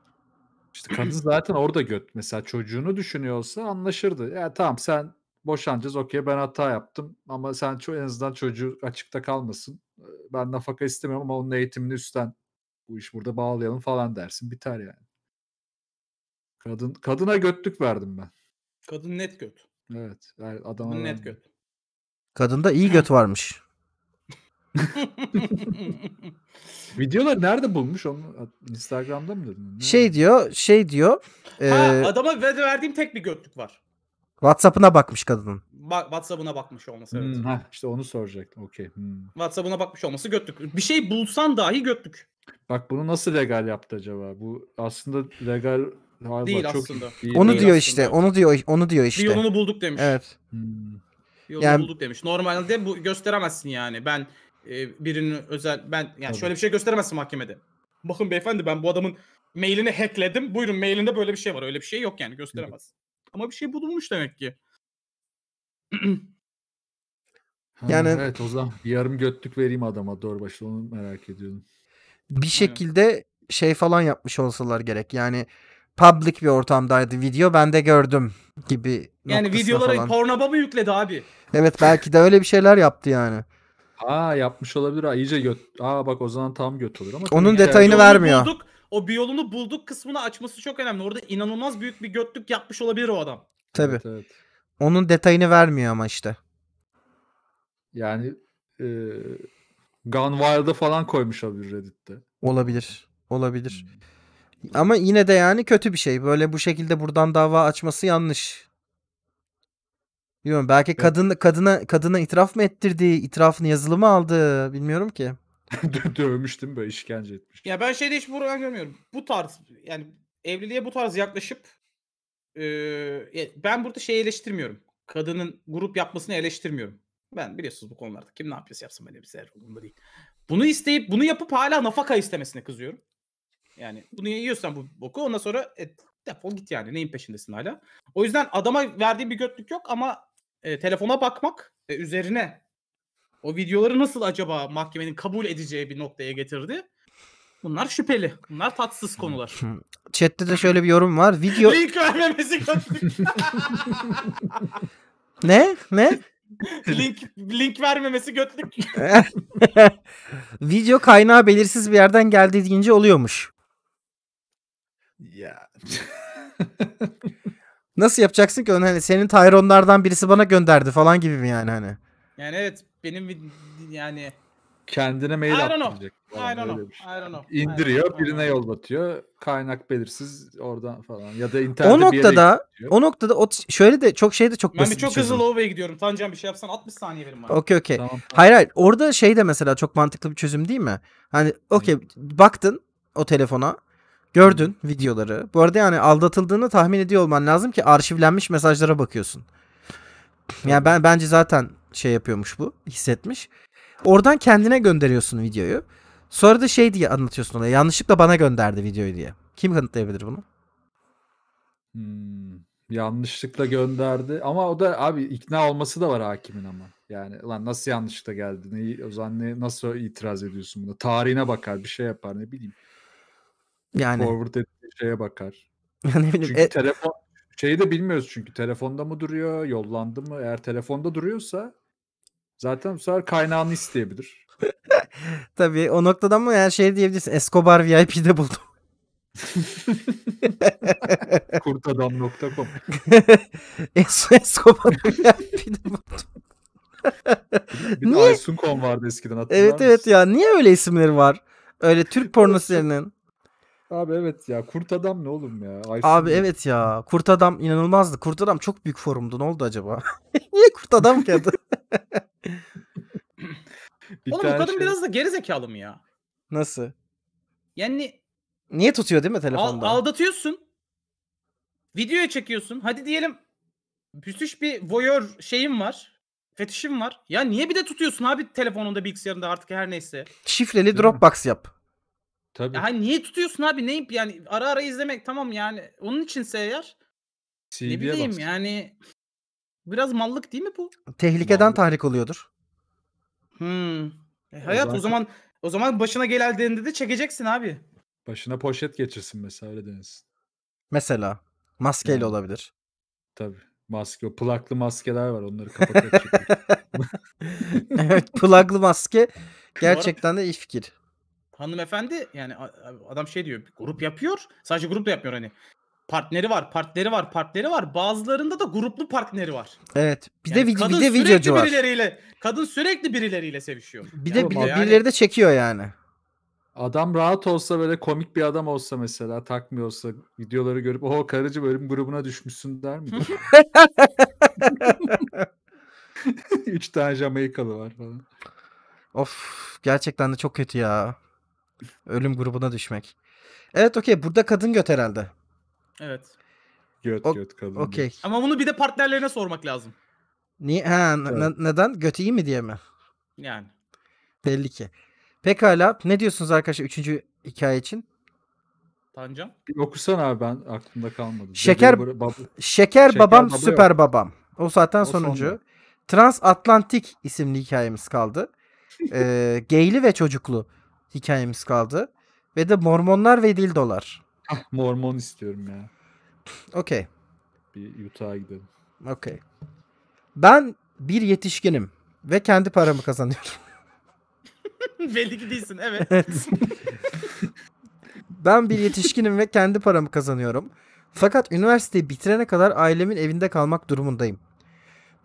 İşte kadın *laughs* zaten orada göt. Mesela çocuğunu düşünüyorsa anlaşırdı. Ya tamam sen boşanacağız okey ben hata yaptım ama sen ço- en azından çocuğu açıkta kalmasın. Ee, ben nafaka istemiyorum ama onun eğitimini üstten bu iş burada bağlayalım falan dersin. Biter yani. Kadın kadına götlük verdim ben. Kadın net göt. Evet. Yani adama Kadın net göt. Kadında iyi göt varmış. *laughs* Videoları nerede bulmuş onu? Instagram'da mı dedin? Şey diyor, şey diyor. Ha, e, adama verdiğim tek bir götlük var. WhatsApp'ına bakmış kadının. Ba- WhatsApp'ına bakmış olması evet. Hmm, heh, işte onu soracaktım. Okey. Hmm. WhatsApp'ına bakmış olması götlük. Bir şey bulsan dahi götlük. Bak bunu nasıl legal yaptı acaba? Bu aslında legal Vay Değil çok aslında. iyi. Onu Değil diyor aslında. işte. Onu diyor onu diyor işte. Bir yolunu bulduk demiş. Evet. Hmm. yolunu Yani- bulduk demiş. Normalde bu gösteremezsin yani. Ben e, birinin özel ben yani Tabii. şöyle bir şey gösteremezsin mahkemede. Bakın beyefendi ben bu adamın mailini hackledim. Buyurun mailinde böyle bir şey var. Öyle bir şey yok yani gösteremez. Ama bir şey bulunmuş demek ki. Ha, Yani- evet o zaman bir yarım götlük vereyim adama Dorbaş'la onu merak ediyorum. bir şekilde şey falan yapmış olsalar gerek. Yani public bir ortamdaydı video. Ben de gördüm gibi. Yani videoları falan. Pornhub'a mı yükledi abi? Evet belki de öyle bir şeyler yaptı yani. Aa yapmış olabilir ha. İyice göt. Aa bak o zaman tam göt olur ama. Onun detayını yani. vermiyor. Bulduk, o bir yolunu bulduk kısmını açması çok önemli. Orada inanılmaz büyük bir götlük yapmış olabilir o adam. Tabi. Evet, evet. Onun detayını vermiyor ama işte. Yani e, Gunwire'da falan koymuş olabilir Reddit'te. Olabilir. Olabilir. Hmm. Ama yine de yani kötü bir şey. Böyle bu şekilde buradan dava açması yanlış. Bilmiyorum belki evet. kadın kadına kadına itiraf mı ettirdi, itirafını yazılı mı aldı bilmiyorum ki. *laughs* Dövmüş böyle işkence etmiş. Ya ben şeyde hiç buradan görmüyorum. Bu tarz yani evliliğe bu tarz yaklaşıp e, ben burada şeyi eleştirmiyorum. Kadının grup yapmasını eleştirmiyorum. Ben biliyorsunuz bu konularda kim ne yapıyorsa yapsın benim bir umurumda değil. Bunu isteyip bunu yapıp hala nafaka istemesine kızıyorum. Yani bunu yiyorsan bu boku ondan sonra e, defol git yani neyin peşindesin hala. O yüzden adama verdiği bir götlük yok ama e, telefona bakmak ve üzerine o videoları nasıl acaba mahkemenin kabul edeceği bir noktaya getirdi. Bunlar şüpheli. Bunlar tatsız konular. Chat'te de şöyle bir yorum var. Video... Link vermemesi kötülük. ne? Ne? link link vermemesi götlük. *laughs* Video kaynağı belirsiz bir yerden geldi geldiğince oluyormuş. Ya. Nasıl yapacaksın ki? Hani senin Tyronlardan birisi bana gönderdi falan gibi mi yani hani? Yani evet benim yani kendine mail atacak. atmayacak. Falan, şey. I don't know. know. İndiriyor, don't birine yollatıyor. Kaynak belirsiz oradan falan ya da internet o noktada, bir O noktada o şöyle de çok şey de çok ben basit. Ben çok hızlı low'a gidiyorum. Tancan bir şey yapsan 60 saniye verim. bana. Okey okey. Tamam, tamam. Hayır hayır. Orada şey de mesela çok mantıklı bir çözüm değil mi? Hani okey baktın o telefona Gördün videoları. Bu arada yani aldatıldığını tahmin ediyor olman lazım ki arşivlenmiş mesajlara bakıyorsun. Yani ben bence zaten şey yapıyormuş bu, hissetmiş. Oradan kendine gönderiyorsun videoyu. Sonra da şey diye anlatıyorsun ona. Yanlışlıkla bana gönderdi videoyu diye. Kim kanıtlayabilir bunu? Hmm, yanlışlıkla gönderdi. Ama o da abi ikna olması da var hakimin ama. Yani lan nasıl yanlışlıkla geldi? Neyi, o zaman ne, nasıl itiraz ediyorsun buna? Tarihine bakar bir şey yapar ne bileyim. Yani. Forward ettiği şeye bakar. *laughs* Yani ne bileyim, çünkü e... telefon şeyi de bilmiyoruz çünkü telefonda mı duruyor, yollandı mı? Eğer telefonda duruyorsa zaten bu sefer kaynağını isteyebilir. *laughs* Tabii o noktadan mı yani şeyi diyebilirsin. Escobar VIP'de buldum. *laughs* Kurtadam.com es Escobar VIP'de buldum. bir de Aysun.com vardı eskiden hatırlar Evet mısın? evet ya niye öyle isimleri var? Öyle Türk pornosu Abi evet ya kurt adam ne oğlum ya? Aysun Abi ya. evet ya kurt adam inanılmazdı. Kurt adam çok büyük forumdu. Ne oldu acaba? *laughs* Niye kurt adam geldi? *laughs* Bir Oğlum bu kadın şey- biraz da geri mı ya? Nasıl? Yani Niye tutuyor değil mi al- aldatıyorsun. Videoya çekiyorsun. Hadi diyelim pütüş bir voyeur şeyim var. Fetişim var. Ya niye bir de tutuyorsun abi telefonunda bilgisayarında artık her neyse. Şifreli Dropbox yap. Tabii. Ya niye tutuyorsun abi? Neyim yani ara ara izlemek tamam yani. Onun için seyir ne bileyim bak. yani biraz mallık değil mi bu? Tehlikeden mallık. tahrik oluyordur. Hmm. E, hayat o, zaten... o zaman o zaman başına geldiğinde de çekeceksin abi. Başına poşet geçirsin mesela öyle denilsin. Mesela maskeyle yani. olabilir. Tabii. Maske, o plaklı maskeler var onları kapatarak *laughs* evet plaklı maske gerçekten de iyi fikir hanımefendi yani adam şey diyor grup yapıyor. Sadece grup da yapmıyor hani. Partneri var, partneri var, partneri var. Bazılarında da gruplu partneri var. Evet. Bir yani de video bir de videocu var. Birileriyle, kadın sürekli birileriyle sevişiyor. Bir yani de bir, birileri de çekiyor yani. Adam rahat olsa böyle komik bir adam olsa mesela takmıyorsa videoları görüp o karıcı bölüm grubuna düşmüşsün der mi? *laughs* *laughs* Üç tane Jamaikalı var falan. Of gerçekten de çok kötü ya. Ölüm grubuna düşmek. Evet okey burada kadın göt herhalde. Evet. Göt o- göt kadın. Okey. Ama bunu bir de partnerlerine sormak lazım. Niye? Ha, evet. ne- neden? Göt iyi mi diye mi? Yani. Belli ki. Pekala. Ne diyorsunuz arkadaşlar üçüncü hikaye için? Tancan? Bir okusan abi ben aklımda kalmadı. Şeker, Dede, bab- şeker, şeker babam baba süper yok. babam. O zaten o sonuncu. Sonunda. Transatlantik isimli hikayemiz kaldı. *laughs* ee, geyli ve çocuklu hikayemiz kaldı. Ve de Mormonlar ve Dildolar. Ah, mormon istiyorum ya. Okey. Bir Utah'a gidelim. Okey. Ben bir yetişkinim ve kendi paramı kazanıyorum. *laughs* Belli ki değilsin evet. evet. ben bir yetişkinim ve kendi paramı kazanıyorum. Fakat üniversiteyi bitirene kadar ailemin evinde kalmak durumundayım.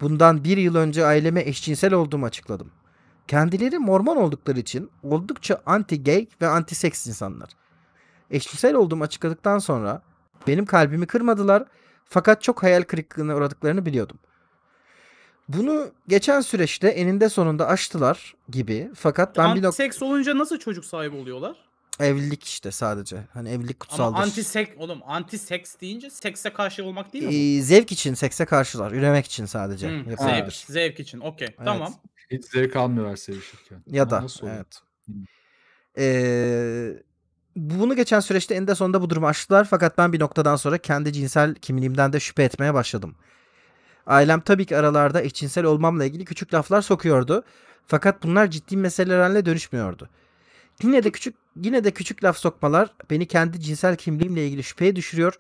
Bundan bir yıl önce aileme eşcinsel olduğumu açıkladım. Kendileri mormon oldukları için oldukça anti-gay ve anti-seks insanlar. Eşcinsel olduğumu açıkladıktan sonra benim kalbimi kırmadılar fakat çok hayal kırıklığına uğradıklarını biliyordum. Bunu geçen süreçte eninde sonunda aştılar gibi fakat ben bir nokta... seks olunca nasıl çocuk sahibi oluyorlar? Evlilik işte sadece. Hani evlilik kutsaldır. Ama antisek oğlum seks deyince sekse karşı olmak değil mi? Ee, zevk için sekse karşılar. Üremek için sadece. Hmm, zevk, zevk için okey evet. tamam. Hiç zevk almıyorlar sevişirken. Ya da evet. Ee, bunu geçen süreçte en eninde sonunda bu durumu aştılar fakat ben bir noktadan sonra kendi cinsel kimliğimden de şüphe etmeye başladım. Ailem tabii ki aralarda eşcinsel olmamla ilgili küçük laflar sokuyordu. Fakat bunlar ciddi meselelerle dönüşmüyordu. Yine de küçük yine de küçük laf sokmalar beni kendi cinsel kimliğimle ilgili şüpheye düşürüyor.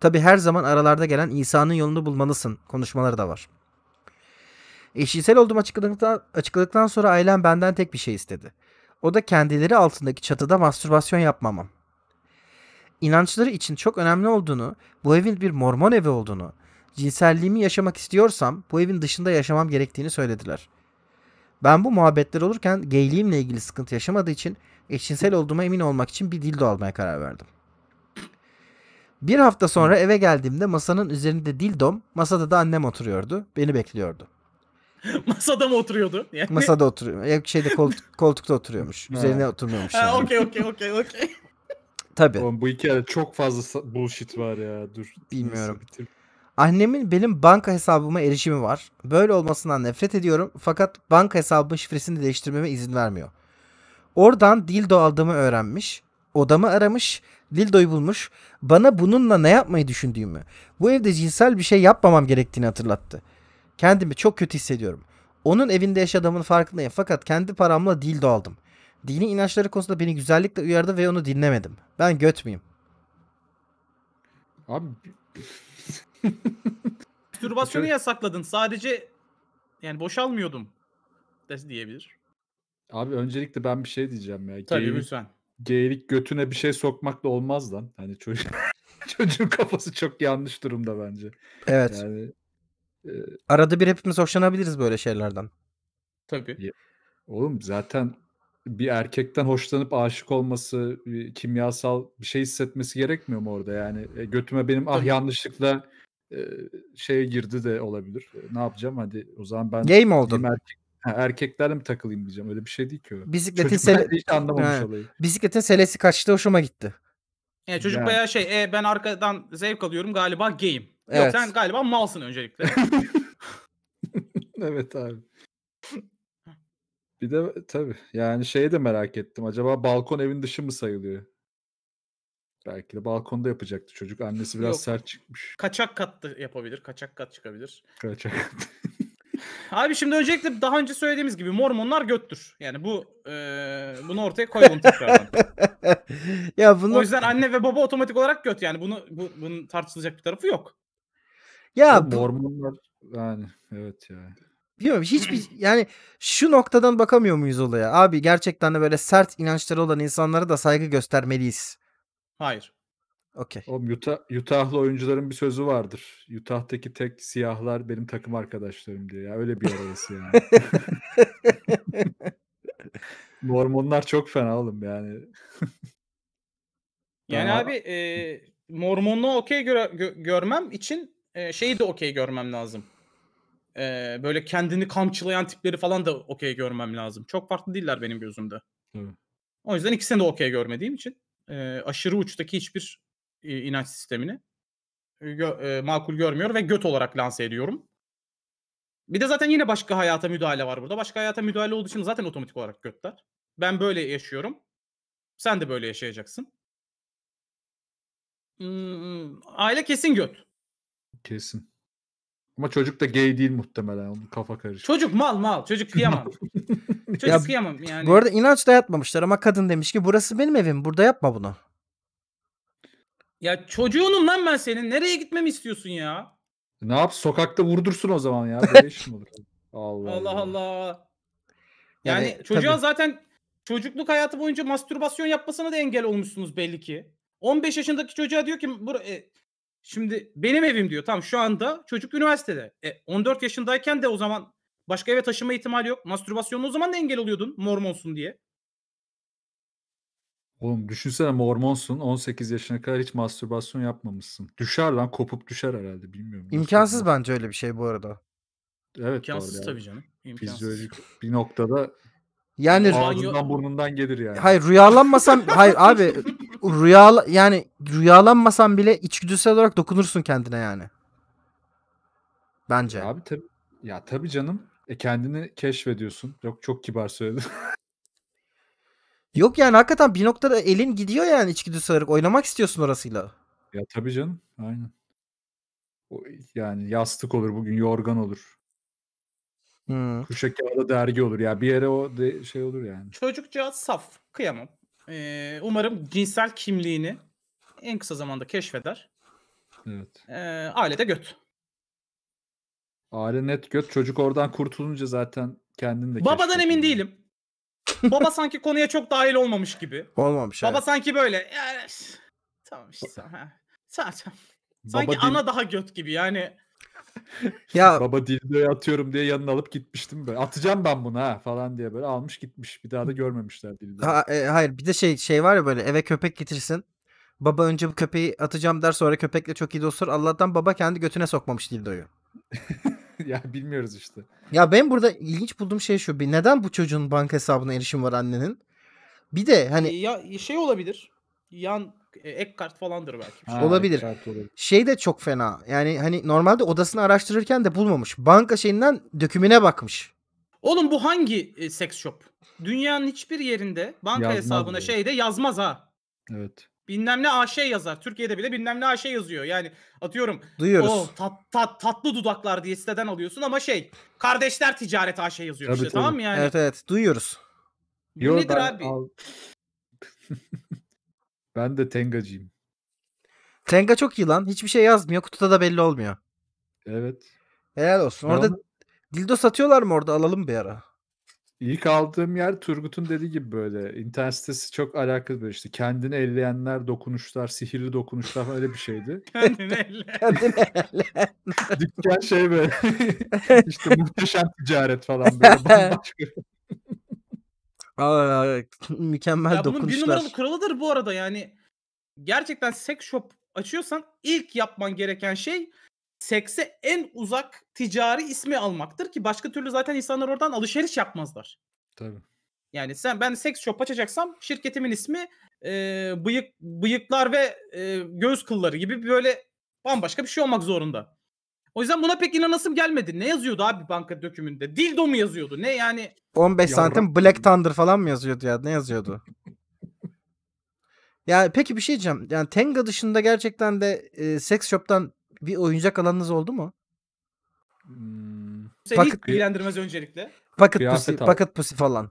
Tabii her zaman aralarda gelen İsa'nın yolunu bulmalısın konuşmaları da var. Eşcinsel olduğumu açıkladıktan, açıkladıktan sonra ailem benden tek bir şey istedi. O da kendileri altındaki çatıda mastürbasyon yapmamam. İnançları için çok önemli olduğunu, bu evin bir mormon evi olduğunu, cinselliğimi yaşamak istiyorsam bu evin dışında yaşamam gerektiğini söylediler. Ben bu muhabbetler olurken geyliğimle ilgili sıkıntı yaşamadığı için eşcinsel olduğuma emin olmak için bir dildo almaya karar verdim. Bir hafta sonra eve geldiğimde masanın üzerinde dildom, masada da annem oturuyordu, beni bekliyordu. *laughs* Masada mı oturuyordu? Yani... Masada oturuyor. Ya şeyde koltuk, *laughs* koltukta oturuyormuş. Üzerine oturmuyormuş. Yani. Ha okey okey okey okey. Tabii. Oğlum bu hikayede çok fazla bullshit var ya. Dur. Bilmiyorum. Bitir. Annemin benim banka hesabıma erişimi var. Böyle olmasından nefret ediyorum fakat banka hesabımın şifresini değiştirmeme izin vermiyor. Oradan dildo aldığımı öğrenmiş. Odamı aramış. Dildo'yu bulmuş. Bana bununla ne yapmayı düşündüğümü, bu evde cinsel bir şey yapmamam gerektiğini hatırlattı. Kendimi çok kötü hissediyorum. Onun evinde yaşadığımın farkındayım fakat kendi paramla dildo aldım. Dini inançları konusunda beni güzellikle uyardı ve onu dinlemedim. Ben göt müyüm? Abi Sürbasyonu *laughs* yasakladın. Sadece yani boşalmıyordum des diyebilir. Abi öncelikle ben bir şey diyeceğim ya. Tabii Geylik, lütfen. Geylik götüne bir şey sokmakla olmaz lan. Hani çocuk *laughs* çocuğun kafası çok yanlış durumda bence. Evet. Yani arada bir hepimiz hoşlanabiliriz böyle şeylerden. Tabii. Oğlum zaten bir erkekten hoşlanıp aşık olması, bir kimyasal bir şey hissetmesi gerekmiyor mu orada? Yani e, götüme benim ah yanlışlıkla e, şeye girdi de olabilir. E, ne yapacağım? Hadi o zaman ben Game oldum. Erkek, erkeklerle mi takılayım diyeceğim. Öyle bir şey değil ki o. Bisikletin sele... hiç anlamamış ha, olayı. Bisikletin selesi kaçtı hoşuma gitti. Yani e, çocuk yani. bayağı şey e, ben arkadan zevk alıyorum galiba game. Evet. Yok sen galiba malsın öncelikle. *laughs* evet abi. *laughs* Bir de tabii yani şeyi de merak ettim. Acaba balkon evin dışı mı sayılıyor? Belki de balkonda yapacaktı çocuk. Annesi biraz Yok. sert çıkmış. Kaçak kat yapabilir. Kaçak kat çıkabilir. Kaçak kat. *laughs* Abi şimdi öncelikle daha önce söylediğimiz gibi Mormonlar göttür. Yani bu e, bunu ortaya koyalım tekrardan. ya bunu... O yüzden anne ve baba otomatik olarak göt. Yani bunu bu, bunun tartışılacak bir tarafı yok. Ya bu, hormonlar yani evet ya. Yani. Bilmiyorum hiçbir yani şu noktadan bakamıyor muyuz olaya? Abi gerçekten de böyle sert inançları olan insanlara da saygı göstermeliyiz. Hayır. Okey. O Utah, Utah'lı oyuncuların bir sözü vardır. Utah'taki tek siyahlar benim takım arkadaşlarım diye. Ya öyle bir arası yani. *laughs* Mormonlar çok fena oğlum yani. yani Ama... abi e, Mormonluğu okey gö- gö- görmem için e, şeyi de okey görmem lazım. E, böyle kendini kamçılayan tipleri falan da okey görmem lazım. Çok farklı değiller benim gözümde. Hı. O yüzden ikisini de okey görmediğim için e, aşırı uçtaki hiçbir e, inanç sistemini e, gö, e, makul görmüyor ve göt olarak lanse ediyorum. Bir de zaten yine başka hayata müdahale var burada. Başka hayata müdahale olduğu için zaten otomatik olarak götler. Ben böyle yaşıyorum. Sen de böyle yaşayacaksın. Hmm, aile kesin göt. Kesin. Ama çocuk da gay değil muhtemelen. Onun kafa karışık. Çocuk mal mal. Çocuk kıyamam. *laughs* çocuk ya, kıyamam yani. Bu arada inanç dayatmamışlar ama kadın demiş ki burası benim evim. Burada yapma bunu. Ya çocuğunum lan ben senin. Nereye gitmemi istiyorsun ya? Ne yap? Sokakta vurdursun o zaman ya. *laughs* Allah Allah. Allah. Allah. Yani, yani çocuğa tabii. zaten çocukluk hayatı boyunca mastürbasyon yapmasına da engel olmuşsunuz belli ki. 15 yaşındaki çocuğa diyor ki e, Şimdi benim evim diyor. Tamam şu anda çocuk üniversitede. E, 14 yaşındayken de o zaman başka eve taşınma ihtimali yok. Mastürbasyonu o zaman da engel oluyordun mormonsun diye. Oğlum düşünsene mormonsun 18 yaşına kadar hiç mastürbasyon yapmamışsın. Düşer lan kopup düşer herhalde bilmiyorum. İmkansız bence öyle bir şey bu arada. Evet. İmkansız tabii canım. İmkansız. Fizyolojik bir noktada yani ağzından burnundan gelir yani. Hayır rüyalanmasam hayır *laughs* abi rüya yani rüyalanmasam bile içgüdüsel olarak dokunursun kendine yani. Bence. Abi tabi ya tabi canım. E kendini keşfediyorsun. Yok çok kibar söyledim. *laughs* Yok yani hakikaten bir noktada elin gidiyor yani içgüdüsel olarak oynamak istiyorsun orasıyla. Ya tabi canım. Aynen. O, yani yastık olur bugün yorgan olur. Hmm. Kuşa kağıda dergi olur ya. Bir yere o de, şey olur yani. Çocukcağız saf. Kıyamam. Ee, umarım cinsel kimliğini en kısa zamanda keşfeder. Evet. Ee, aile de göt. Aile net göt. Çocuk oradan kurtulunca zaten kendini de Babadan emin değilim. Baba sanki konuya çok dahil olmamış gibi. Olmamış. Baba evet. sanki böyle. Ya, tamam işte. Ha. Sanki Baba ana değil. daha göt gibi yani ya *laughs* baba dildoyu atıyorum diye yanına alıp gitmiştim böyle. Atacağım ben bunu ha falan diye böyle almış gitmiş. Bir daha da görmemişler dildoyu. Ha, e, hayır bir de şey şey var ya böyle eve köpek getirsin. Baba önce bu köpeği atacağım der sonra köpekle çok iyi dostur. Allah'tan baba kendi götüne sokmamış dildoyu. *laughs* ya bilmiyoruz işte. Ya ben burada ilginç bulduğum şey şu. Bir, neden bu çocuğun banka hesabına erişim var annenin? Bir de hani ya şey olabilir. Yan ek kart falandır belki. Ha, olabilir. olabilir. Şey de çok fena. Yani hani normalde odasını araştırırken de bulmamış. Banka şeyinden dökümüne bakmış. Oğlum bu hangi e, seks shop? Dünyanın hiçbir yerinde banka yazmaz hesabına şey de yazmaz ha. Evet. Bilmem ne AŞ yazar. Türkiye'de bile bilmem ne AŞ yazıyor. Yani atıyorum. Duyuyoruz. O tat, tat, tatlı dudaklar diye siteden alıyorsun ama şey kardeşler ticaret AŞ yazıyor tabii, işte tabii. tamam mı yani? Evet evet duyuyoruz. Bu Yo, nedir abi? Al... *laughs* Ben de Tenga'cıyım. Tenga çok iyi lan. Hiçbir şey yazmıyor. Kutuda da belli olmuyor. Evet. Helal olsun. Orada onu... dildo satıyorlar mı orada? Alalım bir ara. İlk aldığım yer Turgut'un dediği gibi böyle. İnternet sitesi çok alakalı böyle işte. Kendini elleyenler, dokunuşlar, sihirli dokunuşlar öyle bir şeydi. *laughs* *laughs* Kendini elleyen. Dükkan şey böyle. *laughs* İşte muhteşem ticaret falan böyle. Bambaşka. Aa, *laughs* mükemmel ya dokunuşlar. Bunun bir numaralı kuralıdır bu arada yani. Gerçekten seks shop açıyorsan ilk yapman gereken şey sekse en uzak ticari ismi almaktır ki başka türlü zaten insanlar oradan alışveriş yapmazlar. Tabii. Yani sen ben seks shop açacaksam şirketimin ismi e, bıyık bıyıklar ve e, göz kılları gibi böyle bambaşka bir şey olmak zorunda. O yüzden buna pek inanasım gelmedi. Ne yazıyordu abi banka dökümünde? Dildo mu yazıyordu? Ne yani? 15 santim Black Thunder falan mı yazıyordu ya? Ne yazıyordu? *laughs* ya peki bir şey diyeceğim. Yani Tenga dışında gerçekten de e, Sex Shop'tan bir oyuncak alanınız oldu mu? Hmm. Seni Pocket... ilgilendirmez öncelikle. Pocket Kıyafet pussy, al. pocket pussy falan.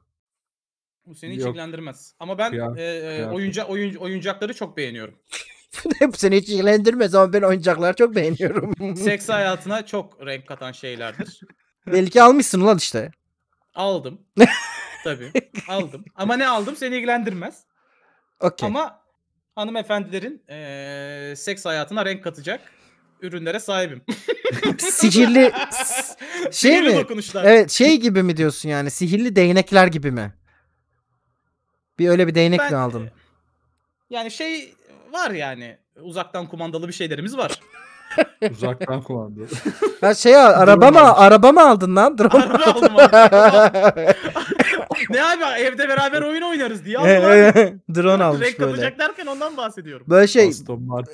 Bu seni hiç ilgilendirmez. Ama ben Kıyafet. e, e, oyunca, oyun, oyuncakları çok beğeniyorum. *laughs* Hepsini hiç ilgilendirmez ama ben oyuncakları çok beğeniyorum. *laughs* Seks hayatına çok renk katan şeylerdir. *laughs* Belki almışsın lan işte. Aldım. Tabii. Aldım. Ama ne aldım seni ilgilendirmez. Okay. Ama hanımefendilerin e, seks hayatına renk katacak ürünlere sahibim. sihirli şey sihirli mi? Dokunuşlar. Evet, şey gibi mi diyorsun yani? Sihirli değnekler gibi mi? Bir öyle bir değnek ben, mi aldın? Yani şey var yani. Uzaktan kumandalı bir şeylerimiz var. *laughs* Uzaktan kumandalı. Ha şey al, araba mı araba mı aldın lan? Drone Araba aldım *laughs* ne abi evde beraber oyun oynarız diye. *laughs* drone almış Renk böyle. Renk derken ondan bahsediyorum. Böyle şey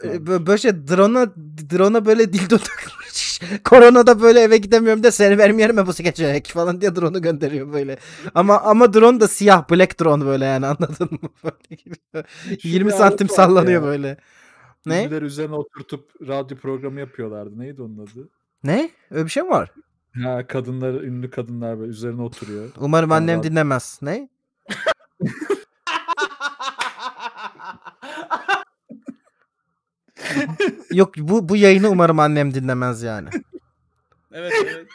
e, böyle şey drone'a drone'a böyle dildo *laughs* takılmış. Koronada böyle eve gidemiyorum da seni vermiyorum ya bu sikecek falan diye drone'u gönderiyor böyle. Ama ama drone da siyah black drone böyle yani anladın mı? 20 *laughs* santim sallanıyor ya. böyle. Ne? üzerine oturtup radyo programı yapıyorlardı. Neydi onun adı? Ne? Öyle bir şey mi var? Ha, kadınlar, ünlü kadınlar böyle üzerine oturuyor. Umarım annem Onlar... dinlemez. Ne? *laughs* Yok bu bu yayını umarım annem dinlemez yani. Evet evet.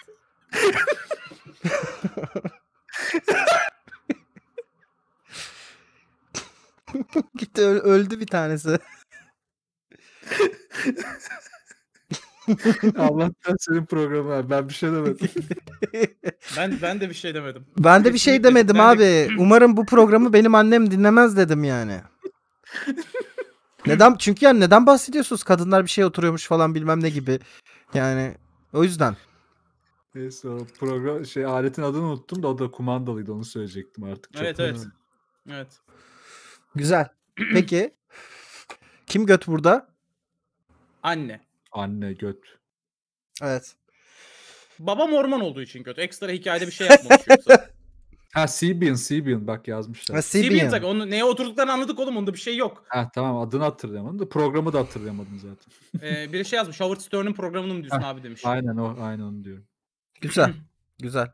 *laughs* Gitti öldü bir tanesi. *laughs* *laughs* Allah'tan senin programın abi. Ben bir şey demedim. *laughs* ben ben de bir şey demedim. Ben de bir şey demedim abi. *clears throat* Umarım bu programı benim annem dinlemez dedim yani. *laughs* neden? Çünkü yani neden bahsediyorsunuz? Kadınlar bir şey oturuyormuş falan bilmem ne gibi. Yani o yüzden. Neyse o program şey aletin adını unuttum da o da kumandalıydı onu söyleyecektim artık. Evet Çok evet. Önemli. Evet. Güzel. Peki *clears throat* kim göt burada? Anne. Anne göt. Evet. Babam orman olduğu için kötü. Ekstra hikayede bir şey yapmamış *laughs* yoksa. Ha Sibian, Sibian bak yazmışlar. Ha, Sibian. tabii. Onu, neye oturduklarını anladık oğlum. Onda bir şey yok. Ha tamam adını hatırlayamadım programı da hatırlayamadım zaten. ee, biri şey yazmış. Howard Stern'ın programını mı diyorsun ha, abi demiş. Aynen o, aynen onu diyorum. Güzel. *laughs* Güzel.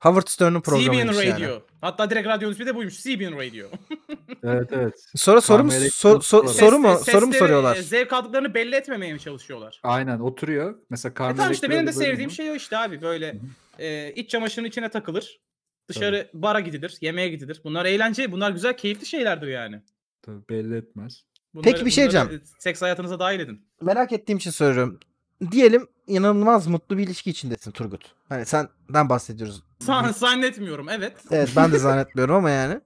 Howard Stern'ın programıymış CBN Radio. Yani. Hatta direkt radyonun ismi de buymuş. CBN Radio. *laughs* evet evet. Soru soru mu so, soru mu soru mu soruyorlar? E, zevk aldıklarını belli etmemeye mi çalışıyorlar? Aynen oturuyor. Mesela Carmen e işte benim de sevdiğim şey o işte abi böyle e, iç çamaşırın içine takılır. Dışarı Tabii. bara gidilir, yemeğe gidilir. Bunlar eğlence, bunlar güzel, keyifli şeylerdir yani. Tabii belli etmez. Bunları, Peki bir şey diyeceğim. E, seks hayatınıza dahil edin. Merak ettiğim için soruyorum. Diyelim inanılmaz mutlu bir ilişki içindesin Turgut. Hani senden bahsediyoruz San zannetmiyorum evet. Evet ben de zannetmiyorum ama yani.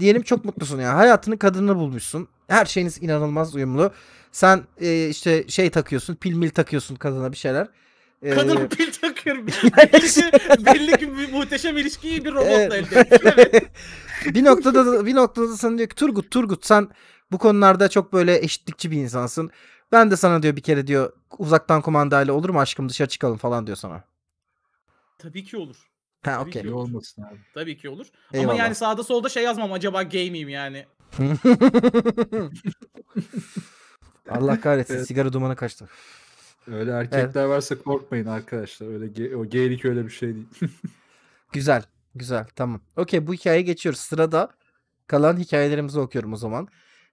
Diyelim çok mutlusun ya Hayatının kadını bulmuşsun. Her şeyiniz inanılmaz uyumlu. Sen e, işte şey takıyorsun, pil mil takıyorsun kadına bir şeyler. Ee, Kadın pil takıyor. belli, ki, belli ki muhteşem ilişkiyi bir robotla elde ettin. Evet. *laughs* bir noktada da, bir noktada da sana diyor ki Turgut Turgut sen bu konularda çok böyle eşitlikçi bir insansın. Ben de sana diyor bir kere diyor uzaktan kumandayla olur mu aşkım dışarı çıkalım falan diyor sana. Tabii ki olur. Ha Tabii ki olur. Olmasın abi. Tabii ki olur. Ama yani sağda solda şey yazmam acaba gay miyim yani. *laughs* Allah kahretsin Evet. sigara dumanı kaçtı. Öyle erkekler varsa korkmayın arkadaşlar. Öyle ge- o geylik öyle bir şey değil. *laughs* Güzel. Güzel. Tamam. Okey bu hikayeyi geçiyoruz. Sırada kalan hikayelerimizi okuyorum o zaman.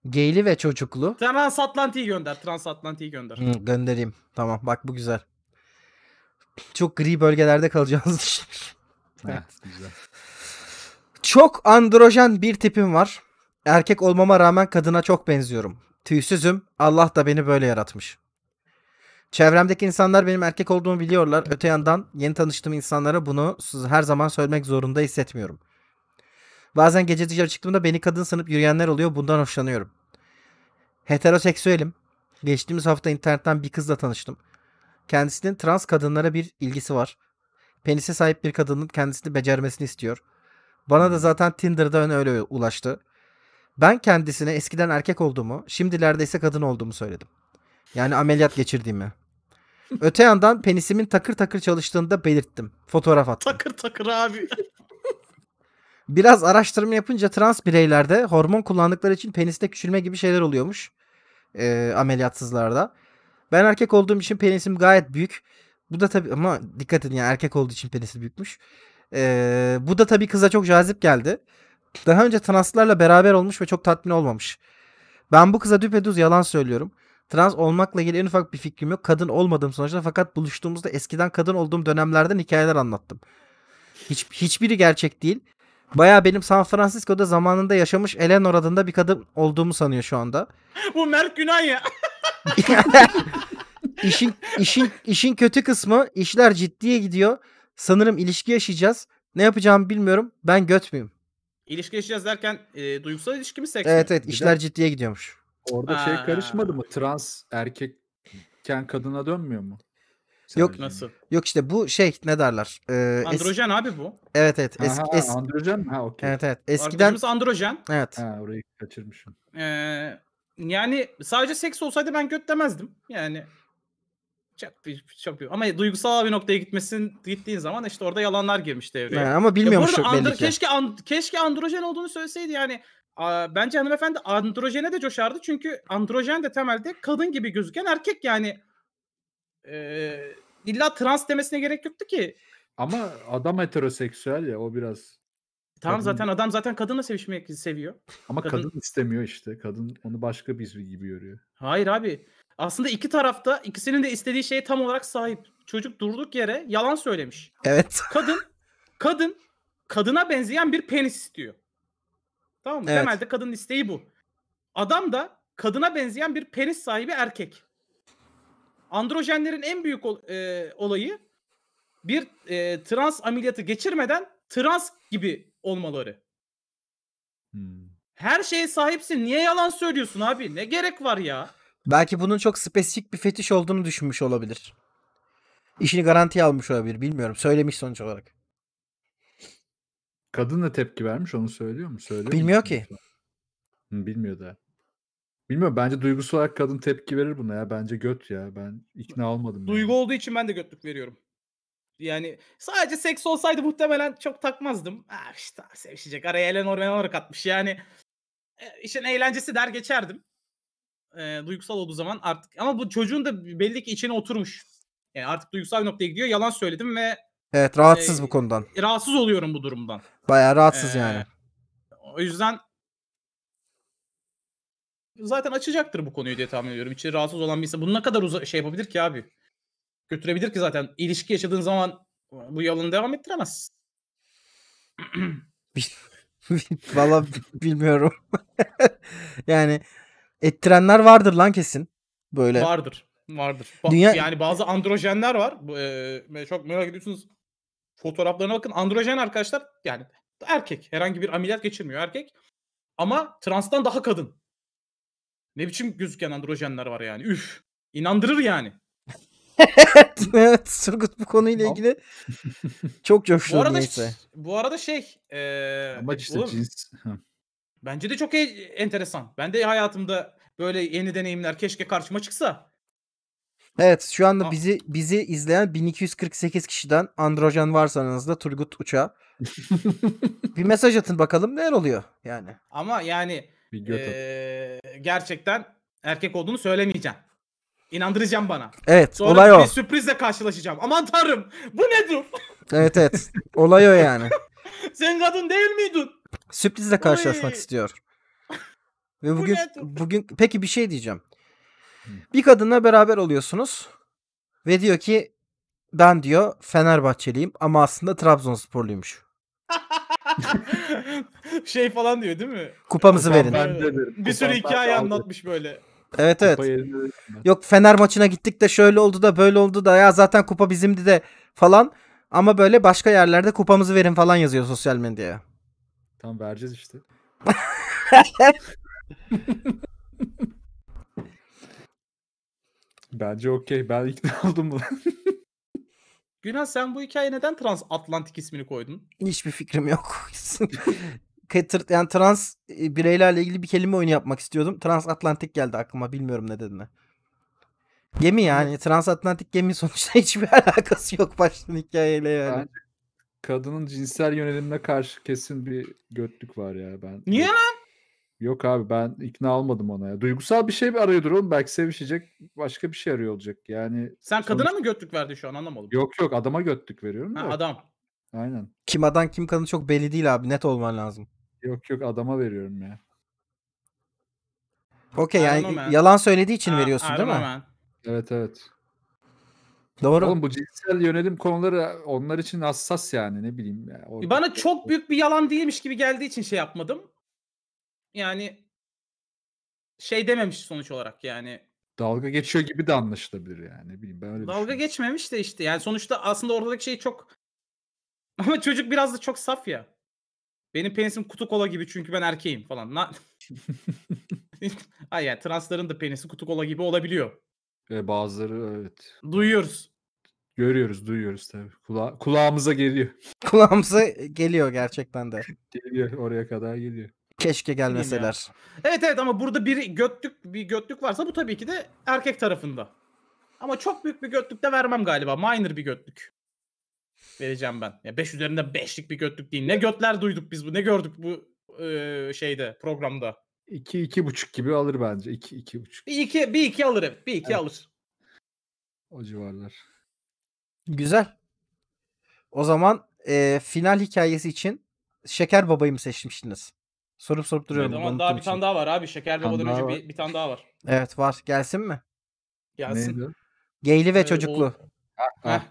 Geyli ve çocuklu. Transatlantik'i gönder. Transatlantik'i gönder. Hı, göndereyim. Tamam bak bu güzel. Çok gri bölgelerde kalacağınızı *laughs* düşünüyorum. Çok androjen bir tipim var. Erkek olmama rağmen kadına çok benziyorum. Tüysüzüm. Allah da beni böyle yaratmış. Çevremdeki insanlar benim erkek olduğumu biliyorlar. Öte yandan yeni tanıştığım insanlara bunu her zaman söylemek zorunda hissetmiyorum. Bazen gece dışarı çıktığımda beni kadın sanıp yürüyenler oluyor. Bundan hoşlanıyorum. Heteroseksüelim. Geçtiğimiz hafta internetten bir kızla tanıştım. Kendisinin trans kadınlara bir ilgisi var penise sahip bir kadının kendisini becermesini istiyor. Bana da hmm. zaten Tinder'dan öyle ulaştı. Ben kendisine eskiden erkek olduğumu, şimdilerde ise kadın olduğumu söyledim. Yani ameliyat geçirdiğimi. Öte yandan penisimin takır takır çalıştığını da belirttim. Fotoğraf attım. Takır takır abi. *laughs* Biraz araştırma yapınca trans bireylerde hormon kullandıkları için peniste küçülme gibi şeyler oluyormuş. E, ameliyatsızlarda. Ben erkek olduğum için penisim gayet büyük bu da tabii ama dikkat edin yani erkek olduğu için penisi büyükmüş. Ee, bu da tabii kıza çok cazip geldi. Daha önce translarla beraber olmuş ve çok tatmin olmamış. Ben bu kıza düpedüz yalan söylüyorum. Trans olmakla ilgili en ufak bir fikrim yok. Kadın olmadım sonuçta fakat buluştuğumuzda eskiden kadın olduğum dönemlerden hikayeler anlattım. Hiç, hiçbiri gerçek değil. Baya benim San Francisco'da zamanında yaşamış Eleanor adında bir kadın olduğumu sanıyor şu anda. *laughs* Bu Mert Günay ya. *laughs* işin işin işin kötü kısmı işler ciddiye gidiyor. Sanırım ilişki yaşayacağız. Ne yapacağımı bilmiyorum. Ben göt müyüm? İlişki yaşayacağız derken e, duygusal ilişki mi seks Evet mi? evet işler ciddiye gidiyormuş. Orada şey Aa. şey karışmadı mı? Trans erkekken kadına dönmüyor mu? Sen yok nasıl? Yok işte bu şey ne derler? Ee, androjen es... abi bu. Evet evet. Es... Aha, es... Androjen mi? Ha okey. Evet evet. Eskiden Arkadaşımız androjen. Evet. Ha orayı kaçırmışım. Ee, yani sadece seks olsaydı ben göt demezdim. Yani çok bir çok bir ama duygusal bir noktaya gitmesin gittiğin zaman işte orada yalanlar girmiş devreye. Yani ama bilmiyormuş ya andro- belli ki. Keşke and- keşke androjen olduğunu söyleseydi yani. A- bence hanımefendi androjene de coşardı çünkü androjen de temelde kadın gibi gözüken erkek yani. E, illa trans demesine gerek yoktu ki. Ama adam heteroseksüel ya o biraz Tamam kadın... zaten adam zaten kadınla sevişmek seviyor. Ama kadın... kadın istemiyor işte. Kadın onu başka bir gibi görüyor. Hayır abi. Aslında iki tarafta ikisinin de istediği şeye tam olarak sahip. Çocuk durduk yere yalan söylemiş. Evet. Kadın kadın kadına benzeyen bir penis istiyor. Tamam mı? Evet. Temelde kadının isteği bu. Adam da kadına benzeyen bir penis sahibi erkek. Androjenlerin en büyük ol, e, olayı bir e, trans ameliyatı geçirmeden trans gibi olmaları. Hmm. Her şeye sahipsin. Niye yalan söylüyorsun abi? Ne gerek var ya? Belki bunun çok spesifik bir fetiş olduğunu düşünmüş olabilir. İşini garantiye almış olabilir. Bilmiyorum. Söylemiş sonuç olarak. Kadın da tepki vermiş onu söylüyor mu? Söylüyor Bilmiyor mu? ki. bilmiyor da. Bilmiyorum bence duygusal olarak kadın tepki verir buna ya. Bence göt ya. Ben ikna olmadım. Duygu yani. olduğu için ben de götlük veriyorum. Yani sadece seks olsaydı muhtemelen çok takmazdım. Ah işte sevişecek. Araya Eleanor Menor katmış. Yani e, işin eğlencesi der geçerdim e, duygusal olduğu zaman artık ama bu çocuğun da belli ki içine oturmuş. Yani e, artık duygusal bir noktaya gidiyor. Yalan söyledim ve Evet rahatsız e, bu konudan. Rahatsız oluyorum bu durumdan. Bayağı rahatsız ee, yani. O yüzden zaten açacaktır bu konuyu diye tahmin ediyorum. İçi rahatsız olan bir insan bunu ne kadar uza- şey yapabilir ki abi? Götürebilir ki zaten. ilişki yaşadığın zaman bu yalanı devam ettiremez. *laughs* Valla bilmiyorum. *laughs* yani ettirenler vardır lan kesin. Böyle. Vardır. Vardır. Ba- Dünya... Yani bazı androjenler var. Ee, çok merak ediyorsunuz. Fotoğraflarına bakın. Androjen arkadaşlar yani erkek. Herhangi bir ameliyat geçirmiyor erkek. Ama transtan daha kadın. Ne biçim gözüken androjenler var yani. Üf. İnandırır yani. evet, *laughs* evet Surgut bu konuyla ilgili çok coştu neyse. Bu arada şey e, Amaç işte oğlum, cins. Bence de çok e- enteresan. Ben de hayatımda böyle yeni deneyimler keşke karşıma çıksa. Evet şu anda ah. bizi bizi izleyen 1248 kişiden androjen varsanız da Turgut Uça. *laughs* bir mesaj atın bakalım neler oluyor yani. Ama yani Bir gerçekten erkek olduğunu söylemeyeceğim. İnandıracağım bana. Evet Sonra olay bir sürprizle karşılaşacağım. Aman tanrım bu nedir? Evet evet olay o yani. *laughs* Sen kadın değil miydin? Sürprizle karşılaşmak Oy. istiyor. *laughs* Ve bugün bugün peki bir şey diyeceğim. Bir kadınla beraber oluyorsunuz ve diyor ki ben diyor Fenerbahçeliyim ama aslında Trabzonsporluymuş. *laughs* şey falan diyor değil mi? Kupamızı Kupam verin. Bir sürü hikaye aldı. anlatmış böyle. Evet evet. Yok Fener maçına gittik de şöyle oldu da böyle oldu da ya zaten kupa bizimdi de falan. Ama böyle başka yerlerde kupamızı verin falan yazıyor sosyal medyaya. Tam vereceğiz işte. *laughs* Bence okey. Ben ikna *laughs* oldum buna. Günah sen bu hikaye neden transatlantik ismini koydun? Hiçbir fikrim yok. *laughs* yani trans e, bireylerle ilgili bir kelime oyunu yapmak istiyordum. Transatlantik geldi aklıma. Bilmiyorum ne dediğini. Gemi yani. Transatlantik gemi sonuçta hiçbir alakası yok baştan hikayeyle yani. Bence kadının cinsel yönelimine karşı kesin bir götlük var ya ben. Niye lan? Yok abi ben ikna olmadım ona ya. Duygusal bir şey arıyordur oğlum. Belki sevişecek başka bir şey arıyor olacak. Yani Sen kadına sonuç... mı götlük verdin şu an anlamadım. Yok yok adama götlük veriyorum da. adam. Aynen. Kim adam kim kadın çok belli değil abi. Net olman lazım. Yok yok adama veriyorum ya. Okey yani yalan söylediği için ha, veriyorsun değil mi? Man. Evet evet. Doğru. Oğlum bu cinsel yönelim konuları onlar için hassas yani ne bileyim. Ya, orada... Bana şey çok büyük bir yalan değilmiş gibi geldiği için şey yapmadım. Yani şey dememiş sonuç olarak yani. Dalga geçiyor gibi de anlaşılabilir yani. Bileyim, ben öyle Dalga geçmemiş de işte yani sonuçta aslında oradaki şey çok *laughs* ama çocuk biraz da çok saf ya. Benim penisim kutu kola gibi çünkü ben erkeğim falan. Na... *laughs* *laughs* Hayır yani transların da penisi kutu kola gibi olabiliyor. E, bazıları evet. Duyuyoruz. Görüyoruz, duyuyoruz tabii. Kula kulağımıza geliyor. *laughs* Kulağımıza e, geliyor gerçekten de. geliyor, oraya kadar geliyor. Keşke gelmeseler. Evet evet ama burada bir götlük bir götlük varsa bu tabii ki de erkek tarafında. Ama çok büyük bir götlük de vermem galiba. Minor bir götlük. Vereceğim ben. Ya 5 üzerinde 5'lik bir götlük değil. Ne götler duyduk biz bu. Ne gördük bu e, şeyde programda. 2 iki, buçuk gibi alır bence. 2 iki, buçuk Bir iki, bir iki alır hep. Bir iki evet. alır. O civarlar. Güzel. O zaman e, final hikayesi için Şeker Baba'yı mı seçmiştiniz? Sorup sorup duruyorum. Evet, ama daha bir için. tane daha var abi. Şeker Baba'dan önce bir, bir tane daha var. Evet var. Gelsin mi? Gelsin. Neydi? Geyli ve ee, çocuklu. O... Ha, ha.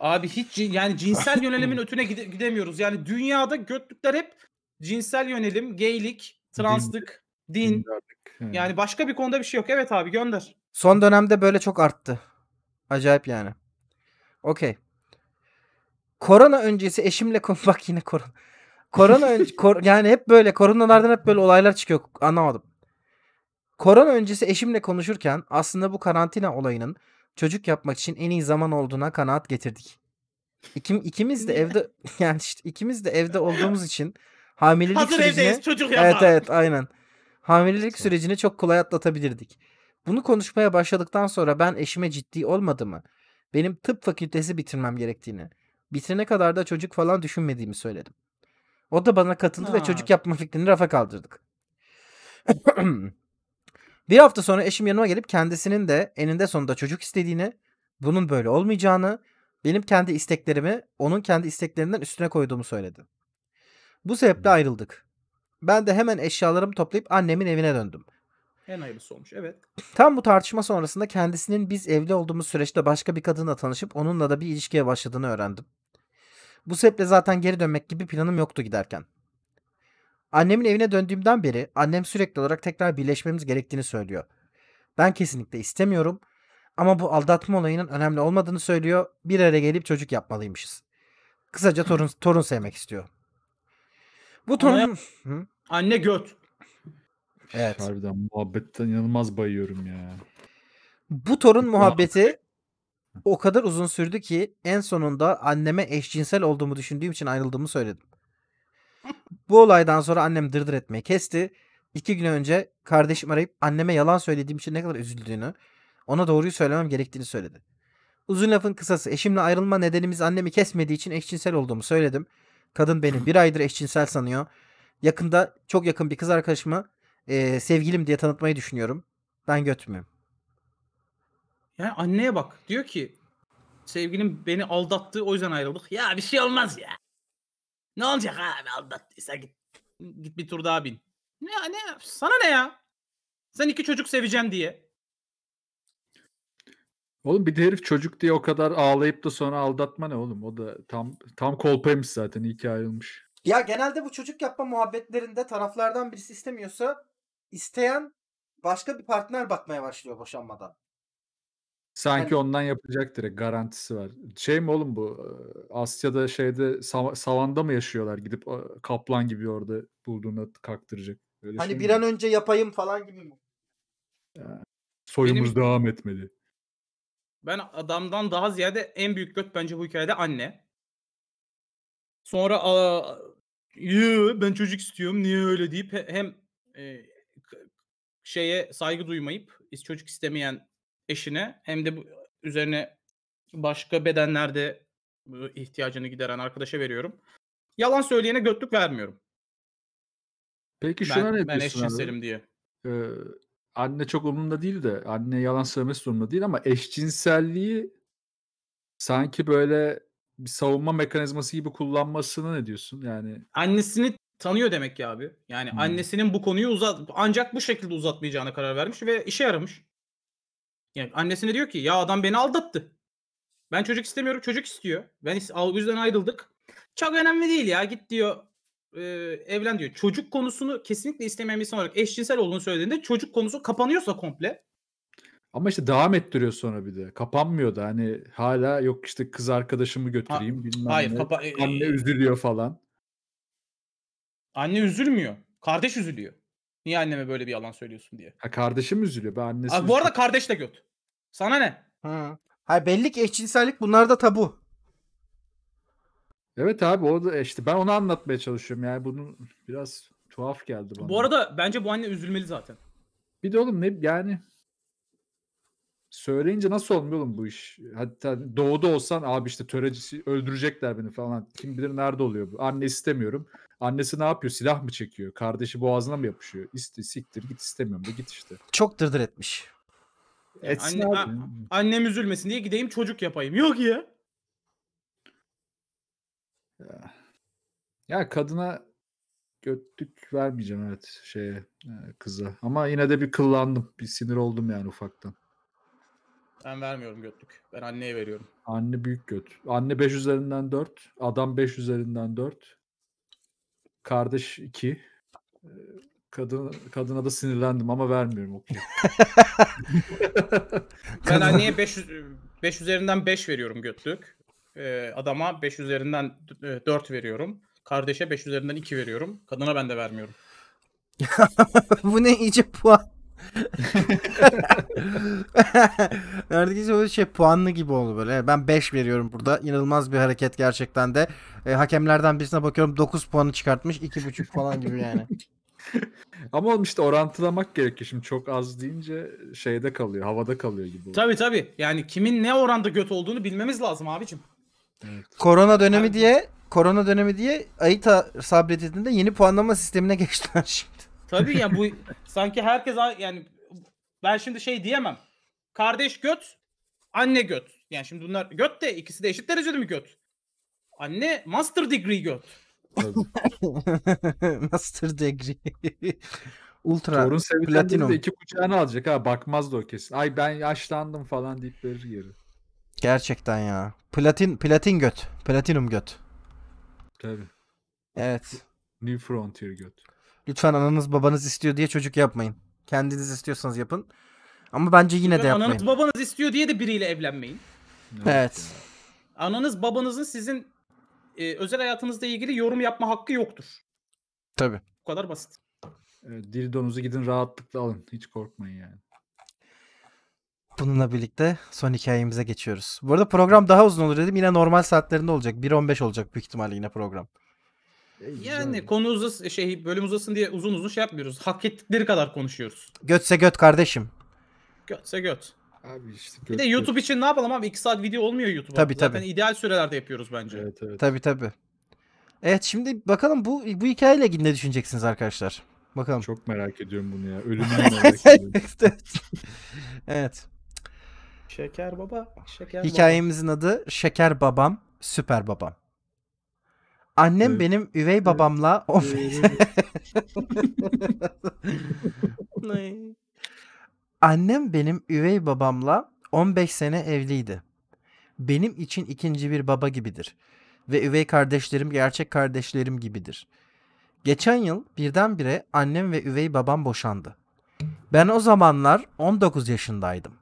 Abi hiç yani cinsel *laughs* yönelimin ötüne gide- gidemiyoruz. Yani dünyada götlükler hep cinsel yönelim, geylik, translık din. Yani başka bir konuda bir şey yok. Evet abi gönder. Son dönemde böyle çok arttı. Acayip yani. Okey. Korona öncesi eşimle konu *laughs* bak yine korona. Korona önce kor, *laughs* yani hep böyle koronalardan hep böyle olaylar çıkıyor. Anlamadım. Korona öncesi eşimle konuşurken aslında bu karantina olayının çocuk yapmak için en iyi zaman olduğuna kanaat getirdik. İkim, ikimiz de evde *laughs* yani işte ikimiz de evde olduğumuz için hamilelik Hazır sürecine... evdeyiz çocuk yapar. Evet evet aynen. Hamilelik sürecini çok kolay atlatabilirdik. Bunu konuşmaya başladıktan sonra ben eşime ciddi olmadı mı? Benim tıp fakültesi bitirmem gerektiğini, bitirene kadar da çocuk falan düşünmediğimi söyledim. O da bana katıldı ha. ve çocuk yapma fikrini rafa kaldırdık. *clears throat* bir hafta sonra eşim yanıma gelip kendisinin de eninde sonunda çocuk istediğini, bunun böyle olmayacağını, benim kendi isteklerimi onun kendi isteklerinden üstüne koyduğumu söyledi. Bu sebeple ayrıldık. Ben de hemen eşyalarımı toplayıp annemin evine döndüm. En hayırlısı olmuş evet. Tam bu tartışma sonrasında kendisinin biz evli olduğumuz süreçte başka bir kadınla tanışıp onunla da bir ilişkiye başladığını öğrendim. Bu sebeple zaten geri dönmek gibi planım yoktu giderken. Annemin evine döndüğümden beri annem sürekli olarak tekrar birleşmemiz gerektiğini söylüyor. Ben kesinlikle istemiyorum ama bu aldatma olayının önemli olmadığını söylüyor. Bir araya gelip çocuk yapmalıymışız. Kısaca torun, torun sevmek istiyor. Bu tanım... Anne, göt. Evet. Harbiden muhabbetten inanılmaz bayıyorum ya. Bu torun muhabbeti o kadar uzun sürdü ki en sonunda anneme eşcinsel olduğumu düşündüğüm için ayrıldığımı söyledim. Bu olaydan sonra annem dırdır etmeyi kesti. İki gün önce kardeşim arayıp anneme yalan söylediğim için ne kadar üzüldüğünü, ona doğruyu söylemem gerektiğini söyledi. Uzun lafın kısası eşimle ayrılma nedenimiz annemi kesmediği için eşcinsel olduğumu söyledim. Kadın beni bir aydır eşcinsel sanıyor. Yakında çok yakın bir kız arkadaşımı e, sevgilim diye tanıtmayı düşünüyorum. Ben götmüyorum. Yani anneye bak. Diyor ki sevgilim beni aldattı o yüzden ayrıldık. Ya bir şey olmaz ya. Ne olacak abi aldattıysa git. Git bir tur daha bin. Ne ne sana ne ya? Sen iki çocuk seveceğim diye. Oğlum bir de herif çocuk diye o kadar ağlayıp da sonra aldatma ne oğlum? O da tam tam kolpaymış zaten iyi ayrılmış. Ya genelde bu çocuk yapma muhabbetlerinde taraflardan birisi istemiyorsa isteyen başka bir partner bakmaya başlıyor boşanmadan. Sanki yani... ondan yapacak direkt garantisi var. Şey mi oğlum bu Asya'da şeyde savanda mı yaşıyorlar gidip kaplan gibi orada bulduğunu kaktıracak. Öyle hani şey bir mi? an önce yapayım falan gibi mi? Yani, soyumuz Benim... devam etmedi. Ben adamdan daha ziyade en büyük göt bence bu hikayede anne. Sonra ben çocuk istiyorum niye öyle deyip hem e, şeye saygı duymayıp çocuk istemeyen eşine hem de bu, üzerine başka bedenlerde ihtiyacını gideren arkadaşa veriyorum. Yalan söyleyene götlük vermiyorum. Peki şuna ben, ne ben diyorsun? Ben eşcinselim diye. Ee, anne çok umurumda değil de anne yalan söylemesi durumunda değil ama eşcinselliği sanki böyle bir savunma mekanizması gibi kullanmasına ne diyorsun? Yani annesini tanıyor demek ki abi. Yani hmm. annesinin bu konuyu uzat ancak bu şekilde uzatmayacağına karar vermiş ve işe yaramış. Yani annesine diyor ki ya adam beni aldattı. Ben çocuk istemiyorum, çocuk istiyor. Ben o yüzden ayrıldık. Çok önemli değil ya. Git diyor e, evlen diyor. Çocuk konusunu kesinlikle istemeyen bir insan olarak eşcinsel olduğunu söylediğinde çocuk konusu kapanıyorsa komple ama işte devam ettiriyor sonra bir de. Kapanmıyor da hani hala yok işte kız arkadaşımı götüreyim ha, bilmem hayır, ne. Kapa- e, Anne e, üzülüyor falan. Anne üzülmüyor. Kardeş üzülüyor. Niye anneme böyle bir yalan söylüyorsun diye. Ha kardeşim üzülüyor. Ben annesi Abi, bu arada kardeş de göt. Sana ne? Ha. Hayır belli ki eşcinsellik bunlar da tabu. Evet abi o da işte ben onu anlatmaya çalışıyorum. Yani bunun biraz tuhaf geldi bana. Bu arada bence bu anne üzülmeli zaten. Bir de oğlum ne yani söyleyince nasıl olmuyor oğlum bu iş? Hatta doğuda olsan abi işte törecisi öldürecekler beni falan. Kim bilir nerede oluyor bu. Anne istemiyorum. Annesi ne yapıyor? Silah mı çekiyor? Kardeşi boğazına mı yapışıyor? İste, siktir git istemiyorum da git işte. Çok dırdır etmiş. Etsin anne, abi. A- annem üzülmesin diye gideyim çocuk yapayım. Yok ya. Ya, kadına götlük vermeyeceğim evet şeye e, kıza. Ama yine de bir kıllandım. Bir sinir oldum yani ufaktan. Ben vermiyorum götlük. Ben anneye veriyorum. Anne büyük göt. Anne 5 üzerinden 4. Adam 5 üzerinden 4. Kardeş 2. E, kadın, kadına da sinirlendim ama vermiyorum okey. *laughs* *laughs* ben anneye 5 üzerinden 5 veriyorum götlük e, adama 5 üzerinden 4 veriyorum. Kardeşe 5 üzerinden 2 veriyorum. Kadına ben de vermiyorum. *laughs* Bu ne iyice puan. *laughs* Neredeyse öyle şey puanlı gibi oldu böyle. Ben 5 veriyorum burada. İnanılmaz bir hareket gerçekten de. E, hakemlerden birisine bakıyorum 9 puanı çıkartmış. 2,5 falan gibi yani. *laughs* Ama oğlum işte orantılamak gerekiyor. Şimdi çok az deyince şeyde kalıyor, havada kalıyor gibi. Oluyor. Tabii tabii. Yani kimin ne oranda göt olduğunu bilmemiz lazım abicim. Evet. Korona dönemi diye korona dönemi diye Aita sabredildiğinde yeni puanlama sistemine *laughs* geçtiler şimdi. Şey. Tabii ya bu sanki herkes yani ben şimdi şey diyemem. Kardeş göt, anne göt. Yani şimdi bunlar göt de ikisi de eşit derecede mi göt? Anne master degree göt. *laughs* master degree. *laughs* Ultra Torun platinum. De iki kucağına alacak ha bakmaz da o kesin. Ay ben yaşlandım falan deyip verir yeri. Gerçekten ya. Platin platin göt. Platinum göt. Tabii. Evet. New Frontier göt. Lütfen ananız babanız istiyor diye çocuk yapmayın. Kendiniz istiyorsanız yapın. Ama bence yine Lütfen de yapmayın. Ananız babanız istiyor diye de biriyle evlenmeyin. Evet. evet. Ananız babanızın sizin e, özel hayatınızla ilgili yorum yapma hakkı yoktur. Tabii. Bu kadar basit. Evet, dildonuzu gidin rahatlıkla alın. Hiç korkmayın yani. Bununla birlikte son hikayemize geçiyoruz. Bu arada program daha uzun olur dedim. Yine normal saatlerinde olacak. 1.15 olacak büyük ihtimalle yine program. E, yani konu uzas e, şey bölüm uzasın diye uzun uzun şey yapmıyoruz. Hak ettikleri kadar konuşuyoruz. Götse göt kardeşim. Götse göt. Abi işte göt, bir de YouTube göt. için ne yapalım abi? 2 saat video olmuyor YouTube'a. Tabii Zaten tabii. ideal sürelerde yapıyoruz bence. Evet evet. Tabii tabii. Evet şimdi bakalım bu bu hikayeyle ilgili ne düşüneceksiniz arkadaşlar? Bakalım. Çok merak ediyorum bunu ya. Ölümünü *laughs* merak ediyorum. evet. Şeker baba. Şeker Hikayemizin adı Şeker Babam, Süper Babam. Annem evet. benim üvey babamla 15 *laughs* Annem benim üvey babamla 15 sene evliydi. Benim için ikinci bir baba gibidir ve üvey kardeşlerim gerçek kardeşlerim gibidir. Geçen yıl birdenbire annem ve üvey babam boşandı. Ben o zamanlar 19 yaşındaydım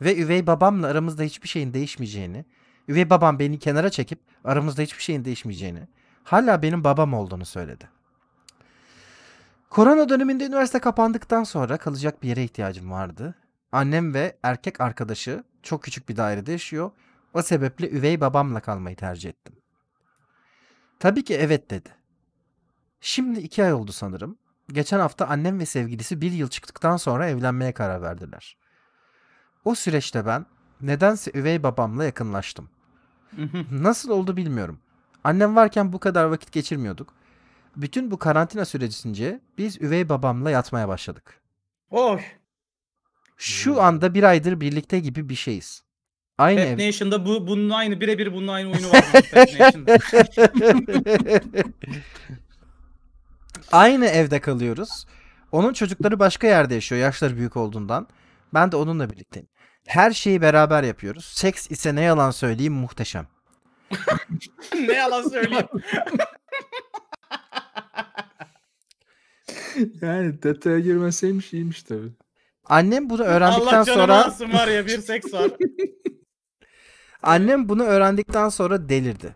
ve üvey babamla aramızda hiçbir şeyin değişmeyeceğini, üvey babam beni kenara çekip aramızda hiçbir şeyin değişmeyeceğini, hala benim babam olduğunu söyledi. Korona döneminde üniversite kapandıktan sonra kalacak bir yere ihtiyacım vardı. Annem ve erkek arkadaşı çok küçük bir dairede yaşıyor. O sebeple üvey babamla kalmayı tercih ettim. Tabii ki evet dedi. Şimdi iki ay oldu sanırım. Geçen hafta annem ve sevgilisi bir yıl çıktıktan sonra evlenmeye karar verdiler. O süreçte ben nedense üvey babamla yakınlaştım. *laughs* Nasıl oldu bilmiyorum. Annem varken bu kadar vakit geçirmiyorduk. Bütün bu karantina sürecince biz üvey babamla yatmaya başladık. Oy. Şu anda bir aydır birlikte gibi bir şeyiz. Aynı Pep ev. Nation'da bu, bunun aynı birebir bunun aynı oyunu var. *laughs* *laughs* aynı evde kalıyoruz. Onun çocukları başka yerde yaşıyor yaşları büyük olduğundan. Ben de onunla birlikteyim. Her şeyi beraber yapıyoruz. Seks ise ne yalan söyleyeyim muhteşem. *laughs* ne yalan söyleyeyim. yani detaya girmeseymiş iyiymiş tabii. Annem bunu öğrendikten Allah sonra... Allah canına var ya bir seks var. *laughs* Annem bunu öğrendikten sonra delirdi.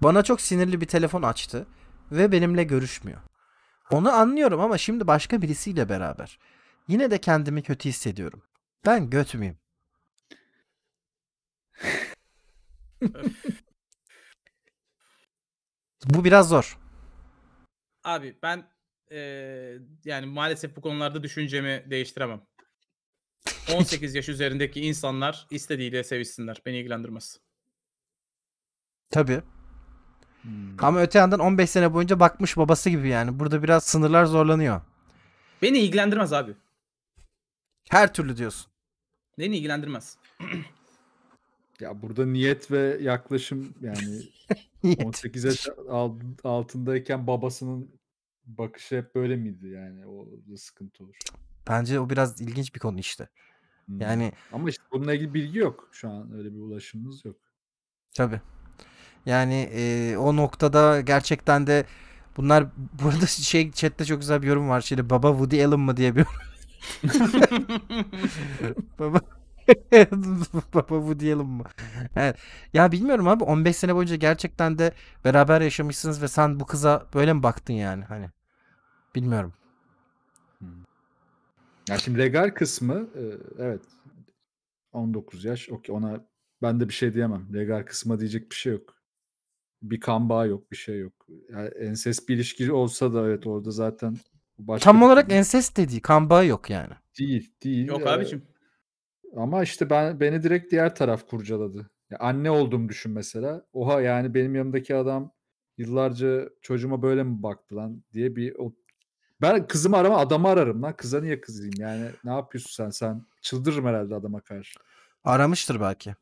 Bana çok sinirli bir telefon açtı ve benimle görüşmüyor. Onu anlıyorum ama şimdi başka birisiyle beraber. Yine de kendimi kötü hissediyorum. Ben göt müyüm? *laughs* bu biraz zor. Abi ben e, yani maalesef bu konularda düşüncemi değiştiremem. 18 yaş üzerindeki insanlar istediğiyle sevişsinler. Beni ilgilendirmez. Tabii. Hmm. Ama öte yandan 15 sene boyunca bakmış babası gibi yani. Burada biraz sınırlar zorlanıyor. Beni ilgilendirmez abi. Her türlü diyorsun. Beni ilgilendirmez. *clears throat* Ya burada niyet ve yaklaşım yani 18'e *laughs* altındayken babasının bakışı hep böyle miydi yani o da sıkıntı olur. Bence o biraz ilginç bir konu işte. Hmm. Yani ama işte bununla ilgili bilgi yok şu an öyle bir ulaşımımız yok. Tabi. Yani e, o noktada gerçekten de bunlar *laughs* burada şey chatte çok güzel bir yorum var. Şimdi baba Woody Allen mı diye bir *laughs* Baba *laughs* Baba bu diyelim mi? Ya bilmiyorum abi 15 sene boyunca gerçekten de beraber yaşamışsınız ve sen bu kıza böyle mi baktın yani hani? Bilmiyorum. Hmm. Ya şimdi legal kısmı e, evet 19 yaş okey ona ben de bir şey diyemem. Legal kısma diyecek bir şey yok. Bir kan bağı yok bir şey yok. Yani enses bir ilişki olsa da evet orada zaten başka Tam olarak bir... enses dediği kan bağı yok yani. Değil değil. Yok ee... Ama işte ben beni direkt diğer taraf kurcaladı. Ya anne olduğumu düşün mesela. Oha yani benim yanımdaki adam yıllarca çocuğuma böyle mi baktı lan diye bir o ben kızımı arama adamı ararım lan. Kıza niye kızayım yani ne yapıyorsun sen sen çıldırırım herhalde adama karşı. Aramıştır belki.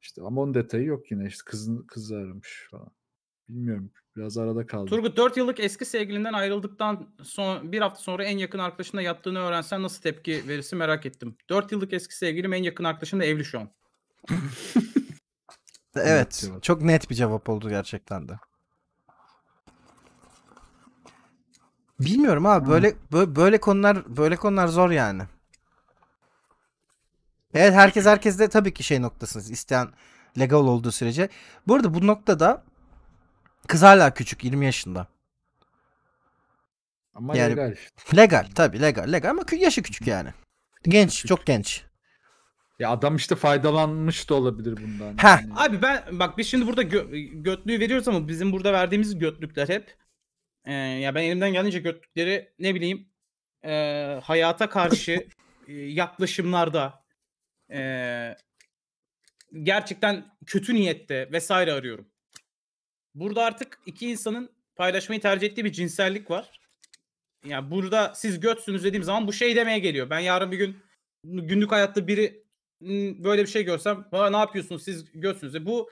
İşte ama onun detayı yok yine işte kızın kızı aramış falan. Bilmiyorum. Biraz arada kaldı. Turgut 4 yıllık eski sevgilinden ayrıldıktan son bir hafta sonra en yakın arkadaşına yattığını öğrensen nasıl tepki verirsin merak ettim. 4 yıllık eski sevgilim en yakın arkadaşımla evli şu an. *laughs* evet. Net çok net bir cevap oldu gerçekten de. Bilmiyorum abi hmm. böyle böyle, böyle konular böyle konular zor yani. Evet herkes herkes de tabii ki şey noktasınız. isteyen legal olduğu sürece. Bu arada bu noktada Kız hala küçük 20 yaşında. Ama yani, legal işte. Legal tabii legal legal ama yaşı küçük yani. Genç küçük. çok genç. Ya adam işte faydalanmış da olabilir bundan. Ha, Yani. Abi ben bak biz şimdi burada gö- götlüğü veriyoruz ama bizim burada verdiğimiz götlükler hep. Ee, ya ben elimden gelince götlükleri ne bileyim e, hayata karşı *laughs* yaklaşımlarda e, gerçekten kötü niyette vesaire arıyorum. Burada artık iki insanın paylaşmayı tercih ettiği bir cinsellik var. Yani burada siz götsünüz dediğim zaman bu şey demeye geliyor. Ben yarın bir gün günlük hayatta biri böyle bir şey görsem ne yapıyorsunuz siz götsünüz. E bu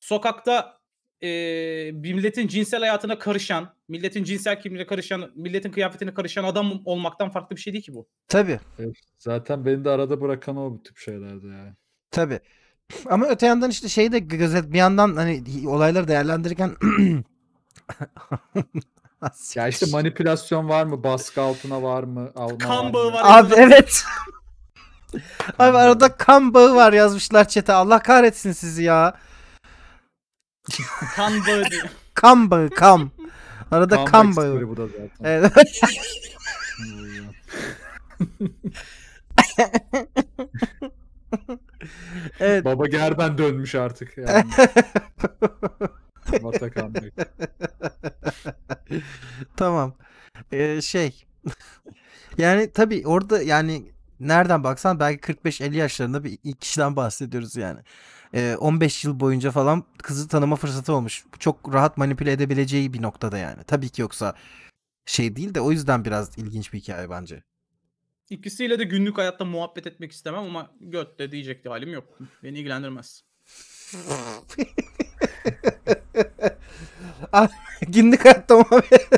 sokakta e, milletin cinsel hayatına karışan, milletin cinsel kimliğine karışan, milletin kıyafetine karışan adam olmaktan farklı bir şey değil ki bu. Tabii. Evet, zaten beni de arada bırakan o bu tip şeylerde yani. Tabii. Ama öte yandan işte şey de gözet bir yandan hani olayları değerlendirirken *laughs* ya işte manipülasyon var mı? Baskı altına var mı? Alma kan bağı var. Abi evet. *laughs* Abi arada kan bağı var yazmışlar çete. Allah kahretsin sizi ya. *laughs* kan bağı Kan bağı kam. Arada kan, kan bağı. Bu da zaten. Evet evet. Baba Gerben dönmüş artık. Yani. tamam. Ee, şey. yani tabii orada yani nereden baksan belki 45-50 yaşlarında bir kişiden bahsediyoruz yani. Ee, 15 yıl boyunca falan kızı tanıma fırsatı olmuş. Çok rahat manipüle edebileceği bir noktada yani. Tabii ki yoksa şey değil de o yüzden biraz ilginç bir hikaye bence. İkisiyle de günlük hayatta muhabbet etmek istemem ama göt de diyecekti halim yok. Beni ilgilendirmez. *laughs* Ah, *laughs* günlük hayatta muhabbet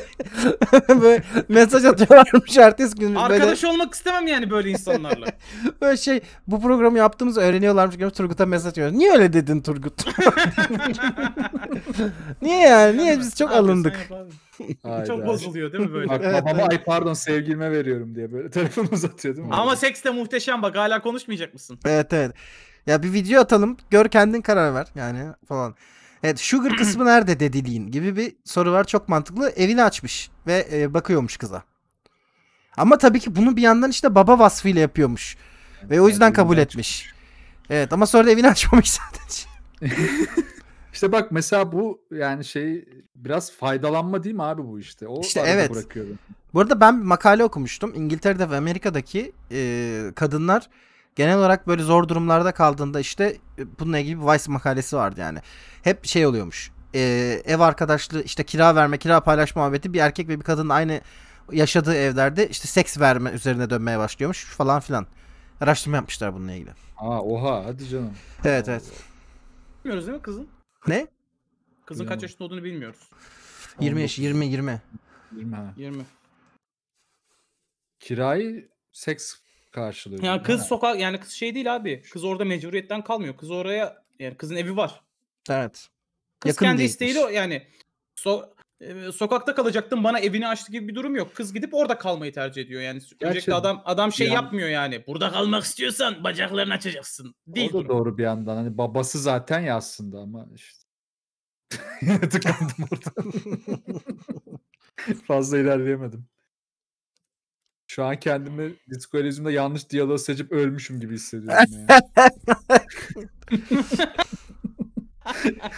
*laughs* böyle mesaj atıyorlarmış ertesi gün. Arkadaş böyle... olmak istemem yani böyle insanlarla. *laughs* böyle şey bu programı yaptığımız öğreniyorlarmış gibi Turgut'a mesaj atıyor. Niye öyle dedin Turgut? niye yani? Niye biz çok alındık? çok bozuluyor değil mi böyle? Bak, babama ay pardon sevgilime veriyorum diye böyle telefon uzatıyor değil mi? Ama seks de muhteşem bak hala konuşmayacak mısın? Evet evet. Ya bir video atalım. Gör kendin karar ver yani falan. Evet sugar kısmı nerede dediliğin gibi bir soru var. Çok mantıklı. Evini açmış ve e, bakıyormuş kıza. Ama tabii ki bunu bir yandan işte baba vasfıyla yapıyormuş. Ve o yüzden kabul etmiş. Evet ama sonra da evini *laughs* açmamış sadece. *laughs* işte bak mesela bu yani şey biraz faydalanma değil mi abi bu işte? O işte evet. Bırakıyorum. Bu arada ben bir makale okumuştum. İngiltere'de ve Amerika'daki e, kadınlar genel olarak böyle zor durumlarda kaldığında işte e, bununla ilgili bir Vice makalesi vardı yani. Hep şey oluyormuş. E, ev arkadaşlığı işte kira verme, kira paylaşma muhabbeti bir erkek ve bir kadının aynı yaşadığı evlerde işte seks verme üzerine dönmeye başlıyormuş falan filan. Araştırma yapmışlar bununla ilgili. Aa oha hadi canım. Evet evet. Bilmiyoruz değil mi kızın? Ne? Kızın kaç yaşında olduğunu bilmiyoruz. 20 yaş 20 20. 20 ha. 20. Kirayı seks karşılıyor. Yani kız sokak yani kız şey değil abi. Kız orada mecburiyetten kalmıyor. Kız oraya yani kızın evi var. Evet. Kız Yakın kendi değilmiş. isteğiyle yani so e, sokakta kalacaktım bana evini açtı gibi bir durum yok. Kız gidip orada kalmayı tercih ediyor. Yani öncelikle adam adam şey yani, yapmıyor yani. Burada kalmak istiyorsan bacaklarını açacaksın. Değil o da durum. doğru bir yandan. Hani babası zaten ya aslında ama işte. *laughs* Tıkandım orada. *laughs* Fazla ilerleyemedim. Şu an kendimi Disco yanlış diyaloğu seçip ölmüşüm gibi hissediyorum. Yani.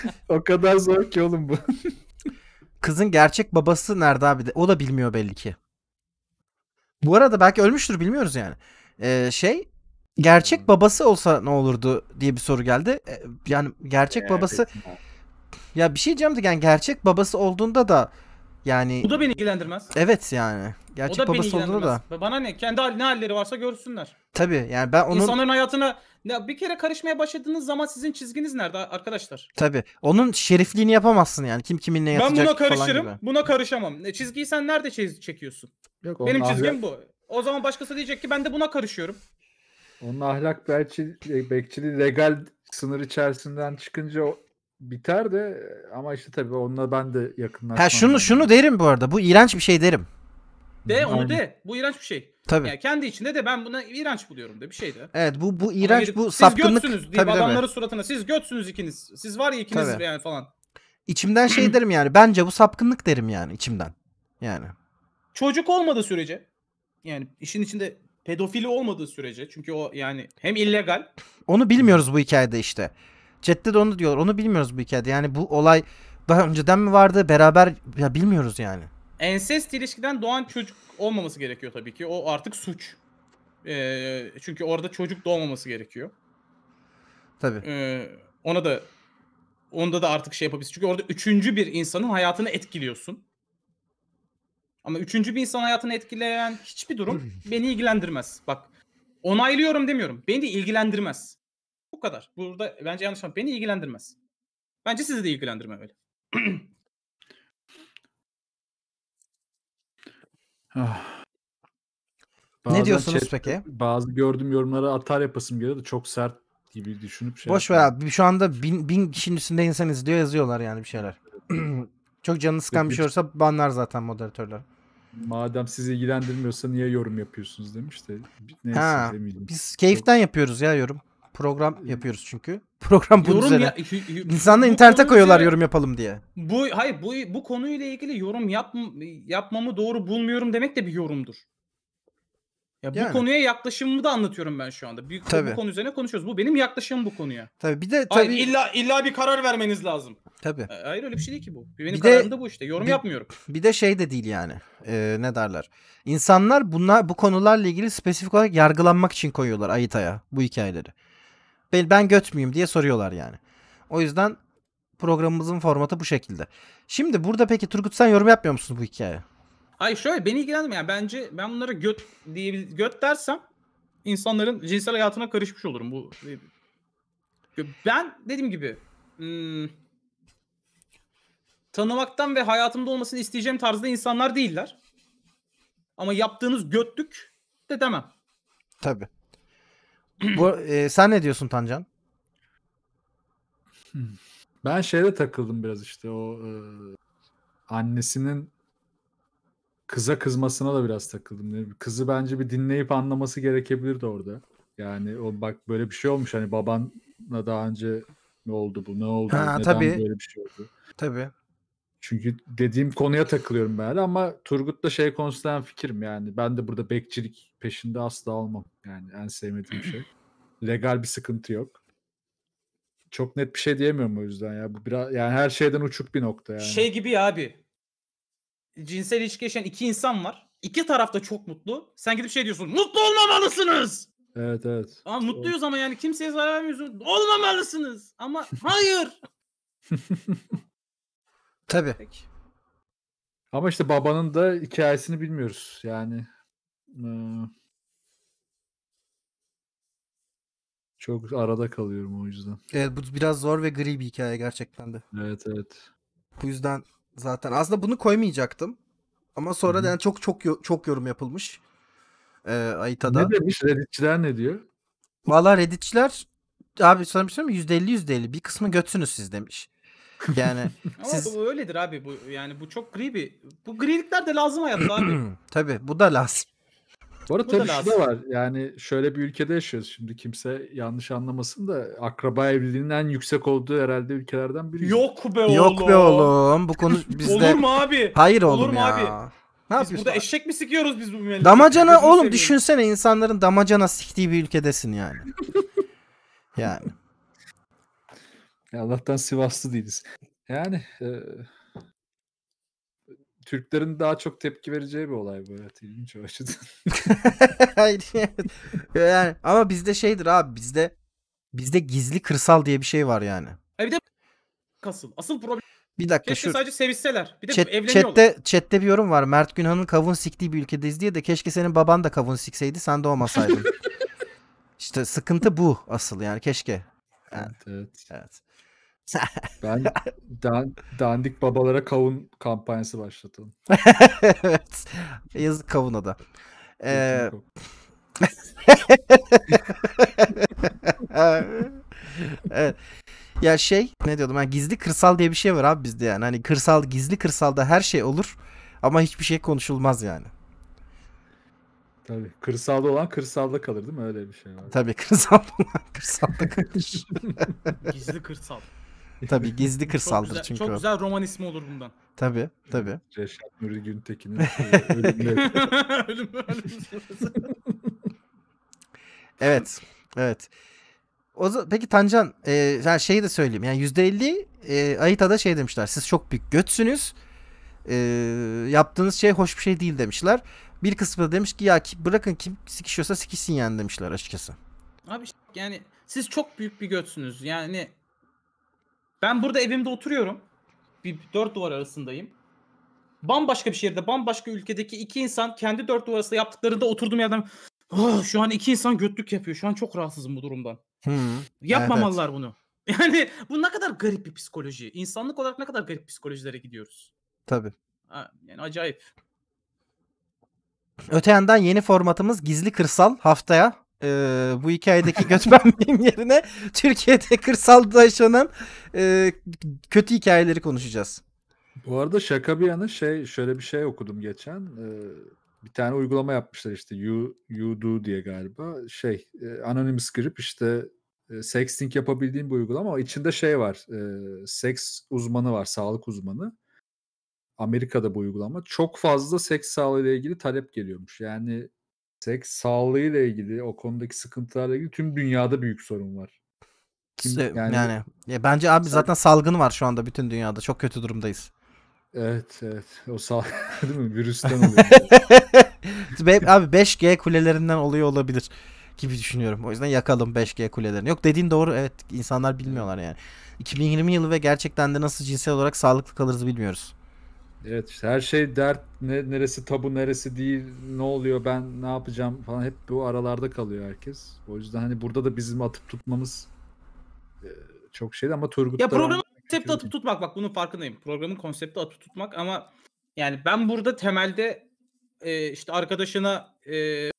*laughs* o kadar zor ki oğlum bu. Kızın gerçek babası nerede abi? De? O da bilmiyor belli ki. Bu arada belki ölmüştür bilmiyoruz yani. Ee, şey gerçek hmm. babası olsa ne olurdu diye bir soru geldi. Ee, yani gerçek ee, babası ya bir şey diyeceğim de yani gerçek babası olduğunda da yani Bu da beni ilgilendirmez. evet yani. Gerçek o da beni babası da. Bana ne? Kendi hal- ne halleri varsa görsünler. Tabii yani ben onun İnsanların hayatına Ya bir kere karışmaya başladığınız zaman sizin çizginiz nerede arkadaşlar? tabii onun şerifliğini yapamazsın yani. Kim kiminle yatacak Ben buna karışırım, gibi. buna karışamam. E, Çizgiyi sen nerede çiz- çekiyorsun? Yok, onun Benim ahlak- çizgim bu. O zaman başkası diyecek ki ben de buna karışıyorum. Onun ahlak belki e, bekçiliği legal sınır içerisinden çıkınca biter de ama işte tabii onunla ben de yakınlaşmam. Ha şunu yani. şunu derim bu arada. Bu iğrenç bir şey derim. De onu Aynen. de. Bu iğrenç bir şey. Tabii. Yani kendi içinde de ben buna iğrenç buluyorum de bir şey de. Evet bu bu iğrenç bu siz sapkınlık. Siz götsünüz tabii, adamların tabii. suratına. Siz götsünüz ikiniz. Siz var ya ikiniz tabii. yani falan. İçimden şey derim yani. Bence bu sapkınlık derim yani içimden. Yani. Çocuk olmadığı sürece yani işin içinde pedofili olmadığı sürece çünkü o yani hem illegal. Onu bilmiyoruz bu hikayede işte. Chat'te de onu diyorlar. Onu bilmiyoruz bu hikayede. Yani bu olay daha önceden mi vardı? Beraber ya bilmiyoruz yani. Ensest ilişkiden doğan çocuk olmaması gerekiyor tabii ki. O artık suç. Ee, çünkü orada çocuk doğmaması gerekiyor. Tabii. Ee, ona da onda da artık şey yapabilirsin. Çünkü orada üçüncü bir insanın hayatını etkiliyorsun. Ama üçüncü bir insan hayatını etkileyen hiçbir durum *laughs* beni ilgilendirmez. Bak onaylıyorum demiyorum. Beni ilgilendirmez. Bu kadar. Burada bence yanlış ama beni ilgilendirmez. Bence sizi de ilgilendirmemeli. *clears throat* ah. ne diyorsunuz chat, peki? Bazı gördüğüm yorumlara atar yapasım geliyor da çok sert gibi düşünüp şey Boş ver abi. Şu anda bin, bin kişinin üstünde insan izliyor yazıyorlar yani bir şeyler. *clears throat* çok canını sıkan bir şey olursa banlar zaten moderatörler. Madem sizi ilgilendirmiyorsa niye yorum yapıyorsunuz demiş de. Neyse, ha, biz keyiften yapıyoruz ya yorum. Program yapıyoruz çünkü. Program bu yorum üzere. Ya, İnsanlar bu internete koyuyorlar üzere, yorum yapalım diye. Bu hayır bu bu konuyla ilgili yorum yap, yapmamı doğru bulmuyorum demek de bir yorumdur. Ya bu yani. konuya yaklaşımımı da anlatıyorum ben şu anda. Büyük bu konu üzerine konuşuyoruz. Bu benim yaklaşımım bu konuya. Tabii bir de tabii Hayır, illa illa bir karar vermeniz lazım. Tabii. Hayır öyle bir şey değil ki bu. Benim bir kararım de, da bu işte. Yorum bir, yapmıyorum. Bir de şey de değil yani. Ee, ne derler? İnsanlar bunlar bu konularla ilgili spesifik olarak yargılanmak için koyuyorlar Ayita'ya bu hikayeleri. Ben, ben göt müyüm diye soruyorlar yani. O yüzden programımızın formatı bu şekilde. Şimdi burada peki Turgut sen yorum yapmıyor musun bu hikaye? Ay şöyle beni ilgilendirmiyor. Yani bence ben bunları göt diye göt dersem insanların cinsel hayatına karışmış olurum bu. E, ben dediğim gibi hmm, tanımaktan ve hayatımda olmasını isteyeceğim tarzda insanlar değiller. Ama yaptığınız götlük de demem. Tabii. Bu, e, sen ne diyorsun Tancan? Hmm. Ben şeyde takıldım biraz işte o e, annesinin kıza kızmasına da biraz takıldım. Kızı bence bir dinleyip anlaması gerekebilirdi orada. Yani o bak böyle bir şey olmuş hani babanla daha önce ne oldu bu ne oldu ha, neden tabii. böyle bir şey oldu. Tabii. Çünkü dediğim konuya takılıyorum ben ama Turgut'la şey konusunda fikrim yani. Ben de burada bekçilik peşinde asla almam Yani en sevmediğim şey. *clears throat* Legal bir sıkıntı yok. Çok net bir şey diyemiyorum o yüzden ya. Bu biraz yani her şeyden uçuk bir nokta yani. Şey gibi abi. Cinsel ilişki yaşayan iki insan var. İki taraf da çok mutlu. Sen gidip şey diyorsun. Mutlu olmamalısınız. Evet evet. Ama mutluyuz ama yani kimseye zarar vermiyorsun. Olmamalısınız. Ama hayır. *laughs* Tabii. Peki. Ama işte babanın da hikayesini bilmiyoruz. Yani ıı, çok arada kalıyorum o yüzden. Evet bu biraz zor ve gri bir hikaye gerçekten de. Evet evet. Bu yüzden zaten aslında bunu koymayacaktım. Ama sonra Hı-hı. yani çok çok çok yorum yapılmış. E, Aita'da. Ne demiş Redditçiler ne diyor? Valla Redditçiler abi sana bir şey mi? %50 %50 bir kısmı götsünüz siz demiş. Yani *laughs* siz... bu öyledir abi bu yani bu çok gri bir bu grilikler de lazım hayatta abi. *clears throat* tabii bu da lazım. Bu arada tabii şu da var. Yani şöyle bir ülkede yaşıyoruz şimdi. Kimse yanlış anlamasın da akraba evliliğinin en yüksek olduğu herhalde ülkelerden biri. Yok be oğlum. Yok be oğlum. Bu konu *laughs* bizde. Olur mu abi? Hayır oğlum mu ya. Abi? Ne biz burada abi? eşek mi sikiyoruz biz bu memlekette? Damacana oğlum düşünsene insanların damacana siktiği bir ülkedesin yani. *laughs* yani. Allah'tan Sivaslı değiliz. Yani e, Türklerin daha çok tepki vereceği bir olay bu evet ilginç o açıdan. *laughs* yani ama bizde şeydir abi bizde bizde gizli kırsal diye bir şey var yani. E bir de kasıl, asıl problem bir dakika keşke şu... sadece sevişseler. Bir de chat, Chat'te, chat'te bir yorum var. Mert Günhan'ın kavun siktiği bir ülkedeyiz diye de keşke senin baban da kavun sikseydi sen de olmasaydın. *laughs* İşte sıkıntı bu asıl yani keşke. Evet. evet. evet ben dan, dandik babalara kavun kampanyası başlatalım. *laughs* evet. Yazık kavuna da. Ee... *laughs* evet. Ya şey ne diyordum ha gizli kırsal diye bir şey var abi bizde yani. Hani kırsal gizli kırsalda her şey olur ama hiçbir şey konuşulmaz yani. Tabii. Kırsalda olan kırsalda kalır değil mi? Öyle bir şey var. Tabii *laughs* kırsalda olan kırsalda kalır. Gizli kırsal. Tabi gizli *laughs* kırsaldır çok güzel, çünkü. Çok güzel roman ismi olur bundan. Tabi tabi. *laughs* Reşat Nuri Güntekin'in e, *laughs* ölüm, evet evet. O zaman, peki Tancan e, yani şeyi de söyleyeyim. Yani yüzde elli e, Aita'da şey demişler. Siz çok büyük götsünüz. E, yaptığınız şey hoş bir şey değil demişler. Bir kısmı da demiş ki ya ki, bırakın kim sikişiyorsa sikişsin yani demişler açıkçası. Abi yani siz çok büyük bir götsünüz. Yani ben burada evimde oturuyorum. Bir dört duvar arasındayım. Bambaşka bir şehirde, bambaşka ülkedeki iki insan kendi dört duvar arasında yaptıklarında oturduğum yerden oh, şu an iki insan götlük yapıyor. Şu an çok rahatsızım bu durumdan. Hmm, Yapmamalılar evet. bunu. *laughs* Yani bu ne kadar garip bir psikoloji. İnsanlık olarak ne kadar garip psikolojilere gidiyoruz. Tabii. yani acayip. Öte yandan yeni formatımız Gizli Kırsal haftaya e, bu hikayedeki *laughs* göçmenliğim yerine Türkiye'de kırsalda yaşanan e, kötü hikayeleri konuşacağız. Bu arada şaka bir yana şey şöyle bir şey okudum geçen. E, bir tane uygulama yapmışlar işte you, you do diye galiba. Şey e, anonymous girip işte e, sexting yapabildiğim bir uygulama ama içinde şey var. E, seks uzmanı var, sağlık uzmanı. Amerika'da bu uygulama. Çok fazla seks sağlığı ile ilgili talep geliyormuş. Yani seks sağlığıyla ilgili o konudaki sıkıntılarla ilgili tüm dünyada büyük sorun var. Kim, yani, yani ya bence abi zaten salgın var şu anda bütün dünyada. Çok kötü durumdayız. Evet evet. O sağ *laughs* değil mi? Virüsten *laughs* oluyor. abi 5G kulelerinden oluyor olabilir gibi düşünüyorum. O yüzden yakalım 5G kulelerini. Yok dediğin doğru evet insanlar bilmiyorlar yani. 2020 yılı ve gerçekten de nasıl cinsel olarak sağlıklı kalırız bilmiyoruz. Evet işte her şey dert ne, neresi tabu neresi değil ne oluyor ben ne yapacağım falan hep bu aralarda kalıyor herkes. O yüzden hani burada da bizim atıp tutmamız e, çok şeydi ama Turgut Ya programın konsepti atıp tutmak bak bunun farkındayım. Programın konsepti atıp tutmak ama yani ben burada temelde e, işte arkadaşına e,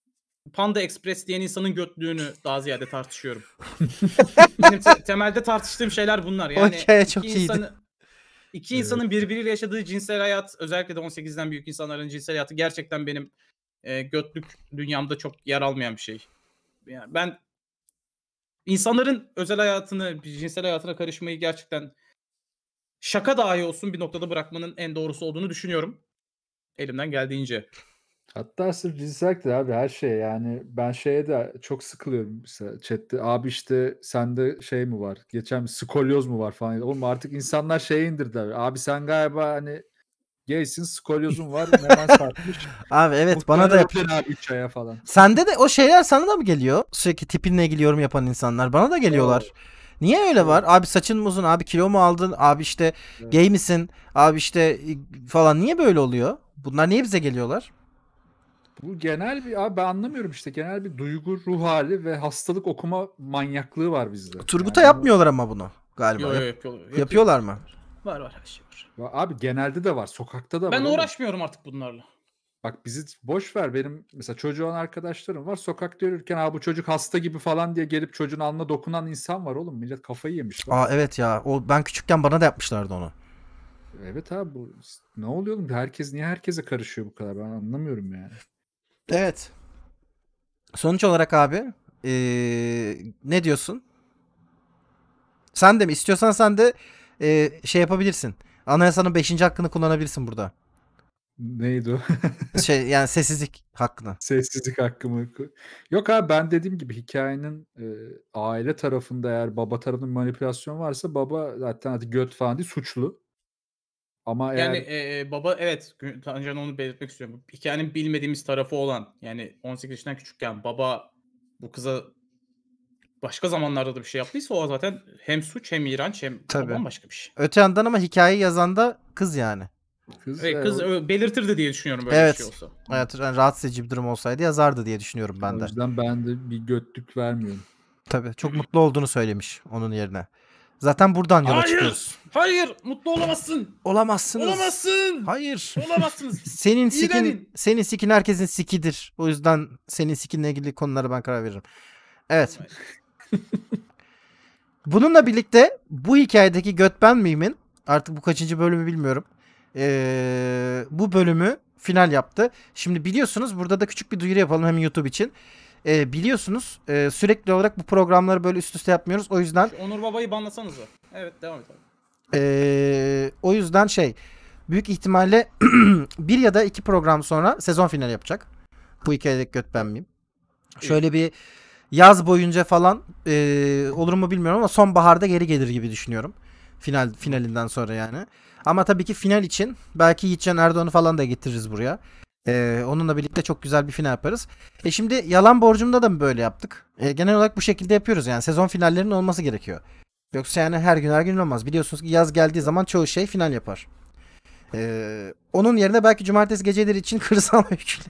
Panda Express diyen insanın götlüğünü daha ziyade tartışıyorum. *laughs* Benim te- temelde tartıştığım şeyler bunlar. Yani o hikaye çok insanı, İki evet. insanın birbiriyle yaşadığı cinsel hayat özellikle de 18'den büyük insanların cinsel hayatı gerçekten benim e, götlük dünyamda çok yer almayan bir şey. Yani ben insanların özel hayatını, cinsel hayatına karışmayı gerçekten şaka dahi olsun bir noktada bırakmanın en doğrusu olduğunu düşünüyorum. Elimden geldiğince. Hatta sırf cinsel de abi her şey yani ben şeye de çok sıkılıyorum mesela chatte. Abi işte sende şey mi var? Geçen bir skolyoz mu var falan. Oğlum artık insanlar şeye indirdi abi. sen galiba hani Gaysin skolyozun var hemen sarkmış. *laughs* abi evet Muhtemelen bana da yapıyor abi 3 aya falan. Sende de o şeyler sana da mı geliyor? Sürekli tipinle ilgili yorum yapan insanlar bana da geliyorlar. Evet. Niye öyle evet. var? Abi saçın mı uzun? Abi kilo mu aldın? Abi işte evet. gay misin? Abi işte falan niye böyle oluyor? Bunlar niye bize geliyorlar? Bu genel bir abi ben anlamıyorum işte genel bir duygu, ruh hali ve hastalık okuma manyaklığı var bizde. Turgut'a yani yapmıyorlar bu... ama bunu galiba. Yo, yo, yapıyorlar, yapıyorlar, mı? Var var her şey var. Abi genelde de var, sokakta da ben var. Ben uğraşmıyorum artık bunlarla. Bak bizi boş ver benim mesela çocuğun arkadaşlarım var sokakta yürürken abi bu çocuk hasta gibi falan diye gelip çocuğun alnına dokunan insan var oğlum millet kafayı yemiş. Aa evet ya o ben küçükken bana da yapmışlardı onu. Evet abi bu ne oluyor oğlum? Herkes niye herkese karışıyor bu kadar? Ben anlamıyorum yani. Evet. Sonuç olarak abi ee, ne diyorsun? Sen de mi? İstiyorsan sen de ee, şey yapabilirsin. Anayasanın 5. hakkını kullanabilirsin burada. Neydi o? *laughs* şey yani sessizlik hakkını. Sessizlik hakkımı. Yok abi ben dediğim gibi hikayenin e, aile tarafında eğer baba tarafında manipülasyon varsa baba zaten hadi göt falan değil suçlu. Ama eğer... Yani e, baba evet Tancan onu belirtmek istiyorum. Hikayenin bilmediğimiz tarafı olan yani 18 yaşından küçükken baba bu kıza başka zamanlarda da bir şey yaptıysa o zaten hem suç hem iğrenç hem Tabii. başka bir şey. Öte yandan ama hikayeyi yazan da kız yani. Kız, evet, kız e, belirtirdi diye düşünüyorum böyle evet. bir şey olsa. Evet. Yani rahatsız edici bir durum olsaydı yazardı diye düşünüyorum ben de. O yüzden ben de bir götlük vermiyorum. Tabii çok mutlu olduğunu söylemiş onun yerine. Zaten buradan yola Hayır. çıkıyoruz. Hayır, mutlu olamazsın. Olamazsınız. Olamazsın. Hayır. Olamazsınız. *laughs* senin sikin, senin sikin herkesin sikidir. O yüzden senin sikinle ilgili konulara ben karar veririm. Evet. *laughs* Bununla birlikte bu hikayedeki Götben Mim'in artık bu kaçıncı bölümü bilmiyorum. Ee, bu bölümü final yaptı. Şimdi biliyorsunuz burada da küçük bir duyuru yapalım hem YouTube için. E, biliyorsunuz e, sürekli olarak bu programları böyle üst üste yapmıyoruz. O yüzden... Şu Onur Baba'yı banlasanız da. Evet devam edelim. E, o yüzden şey büyük ihtimalle *clears throat* bir ya da iki program sonra sezon finali yapacak. Bu hikayelik göt ben miyim? Şöyle bir yaz boyunca falan e, olur mu bilmiyorum ama sonbaharda geri gelir gibi düşünüyorum. Final finalinden sonra yani. Ama tabii ki final için belki Yiğitcan Erdoğan'ı falan da getiririz buraya. Ee, onunla birlikte çok güzel bir final yaparız. E şimdi yalan borcumda da mı böyle yaptık? E, genel olarak bu şekilde yapıyoruz yani sezon finallerinin olması gerekiyor. Yoksa yani her gün her gün olmaz. Biliyorsunuz ki yaz geldiği zaman çoğu şey final yapar. Ee, onun yerine belki cumartesi geceleri için *laughs* kırsal öyküler.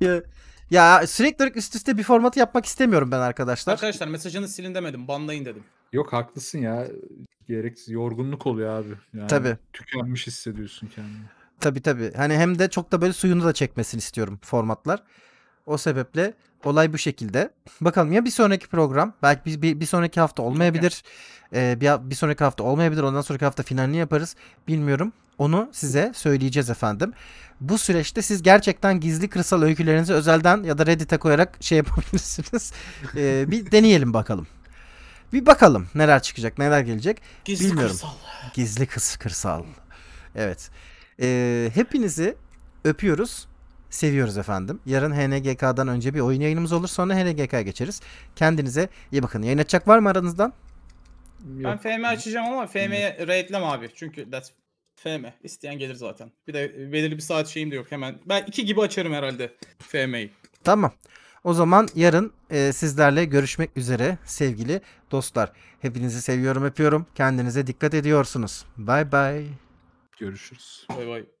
ya, *laughs* ya sürekli üst üste bir formatı yapmak istemiyorum ben arkadaşlar. Arkadaşlar mesajını silin demedim. Banlayın dedim. Yok haklısın ya. Gereksiz yorgunluk oluyor abi. Yani Tabii. Tükenmiş hissediyorsun kendini. Tabii tabii. Hani hem de çok da böyle suyunu da çekmesini istiyorum formatlar. O sebeple olay bu şekilde. Bakalım ya bir sonraki program belki bir, bir, bir sonraki hafta olmayabilir. Ee, bir, bir sonraki hafta olmayabilir. Ondan sonraki hafta finalini yaparız. Bilmiyorum. Onu size söyleyeceğiz efendim. Bu süreçte siz gerçekten gizli kırsal öykülerinizi özelden ya da Reddit'e koyarak şey yapabilirsiniz. Ee, bir deneyelim bakalım. Bir bakalım neler çıkacak, neler gelecek. Gizli Bilmiyorum. kırsal. Gizli kıs kırsal. Evet. E, hepinizi öpüyoruz. Seviyoruz efendim. Yarın HNGK'dan önce bir oyun yayınımız olur. Sonra HNGK'ya geçeriz. Kendinize iyi bakın. Yayın açacak var mı aranızdan? Ben FM e açacağım ama FM'ye raidlem abi. Çünkü that's FM. E. isteyen gelir zaten. Bir de belirli bir saat şeyim de yok hemen. Ben iki gibi açarım herhalde FM'yi. Tamam. O zaman yarın e, sizlerle görüşmek üzere sevgili dostlar. Hepinizi seviyorum öpüyorum. Kendinize dikkat ediyorsunuz. Bye bye. Görüşürüz. Bay bay.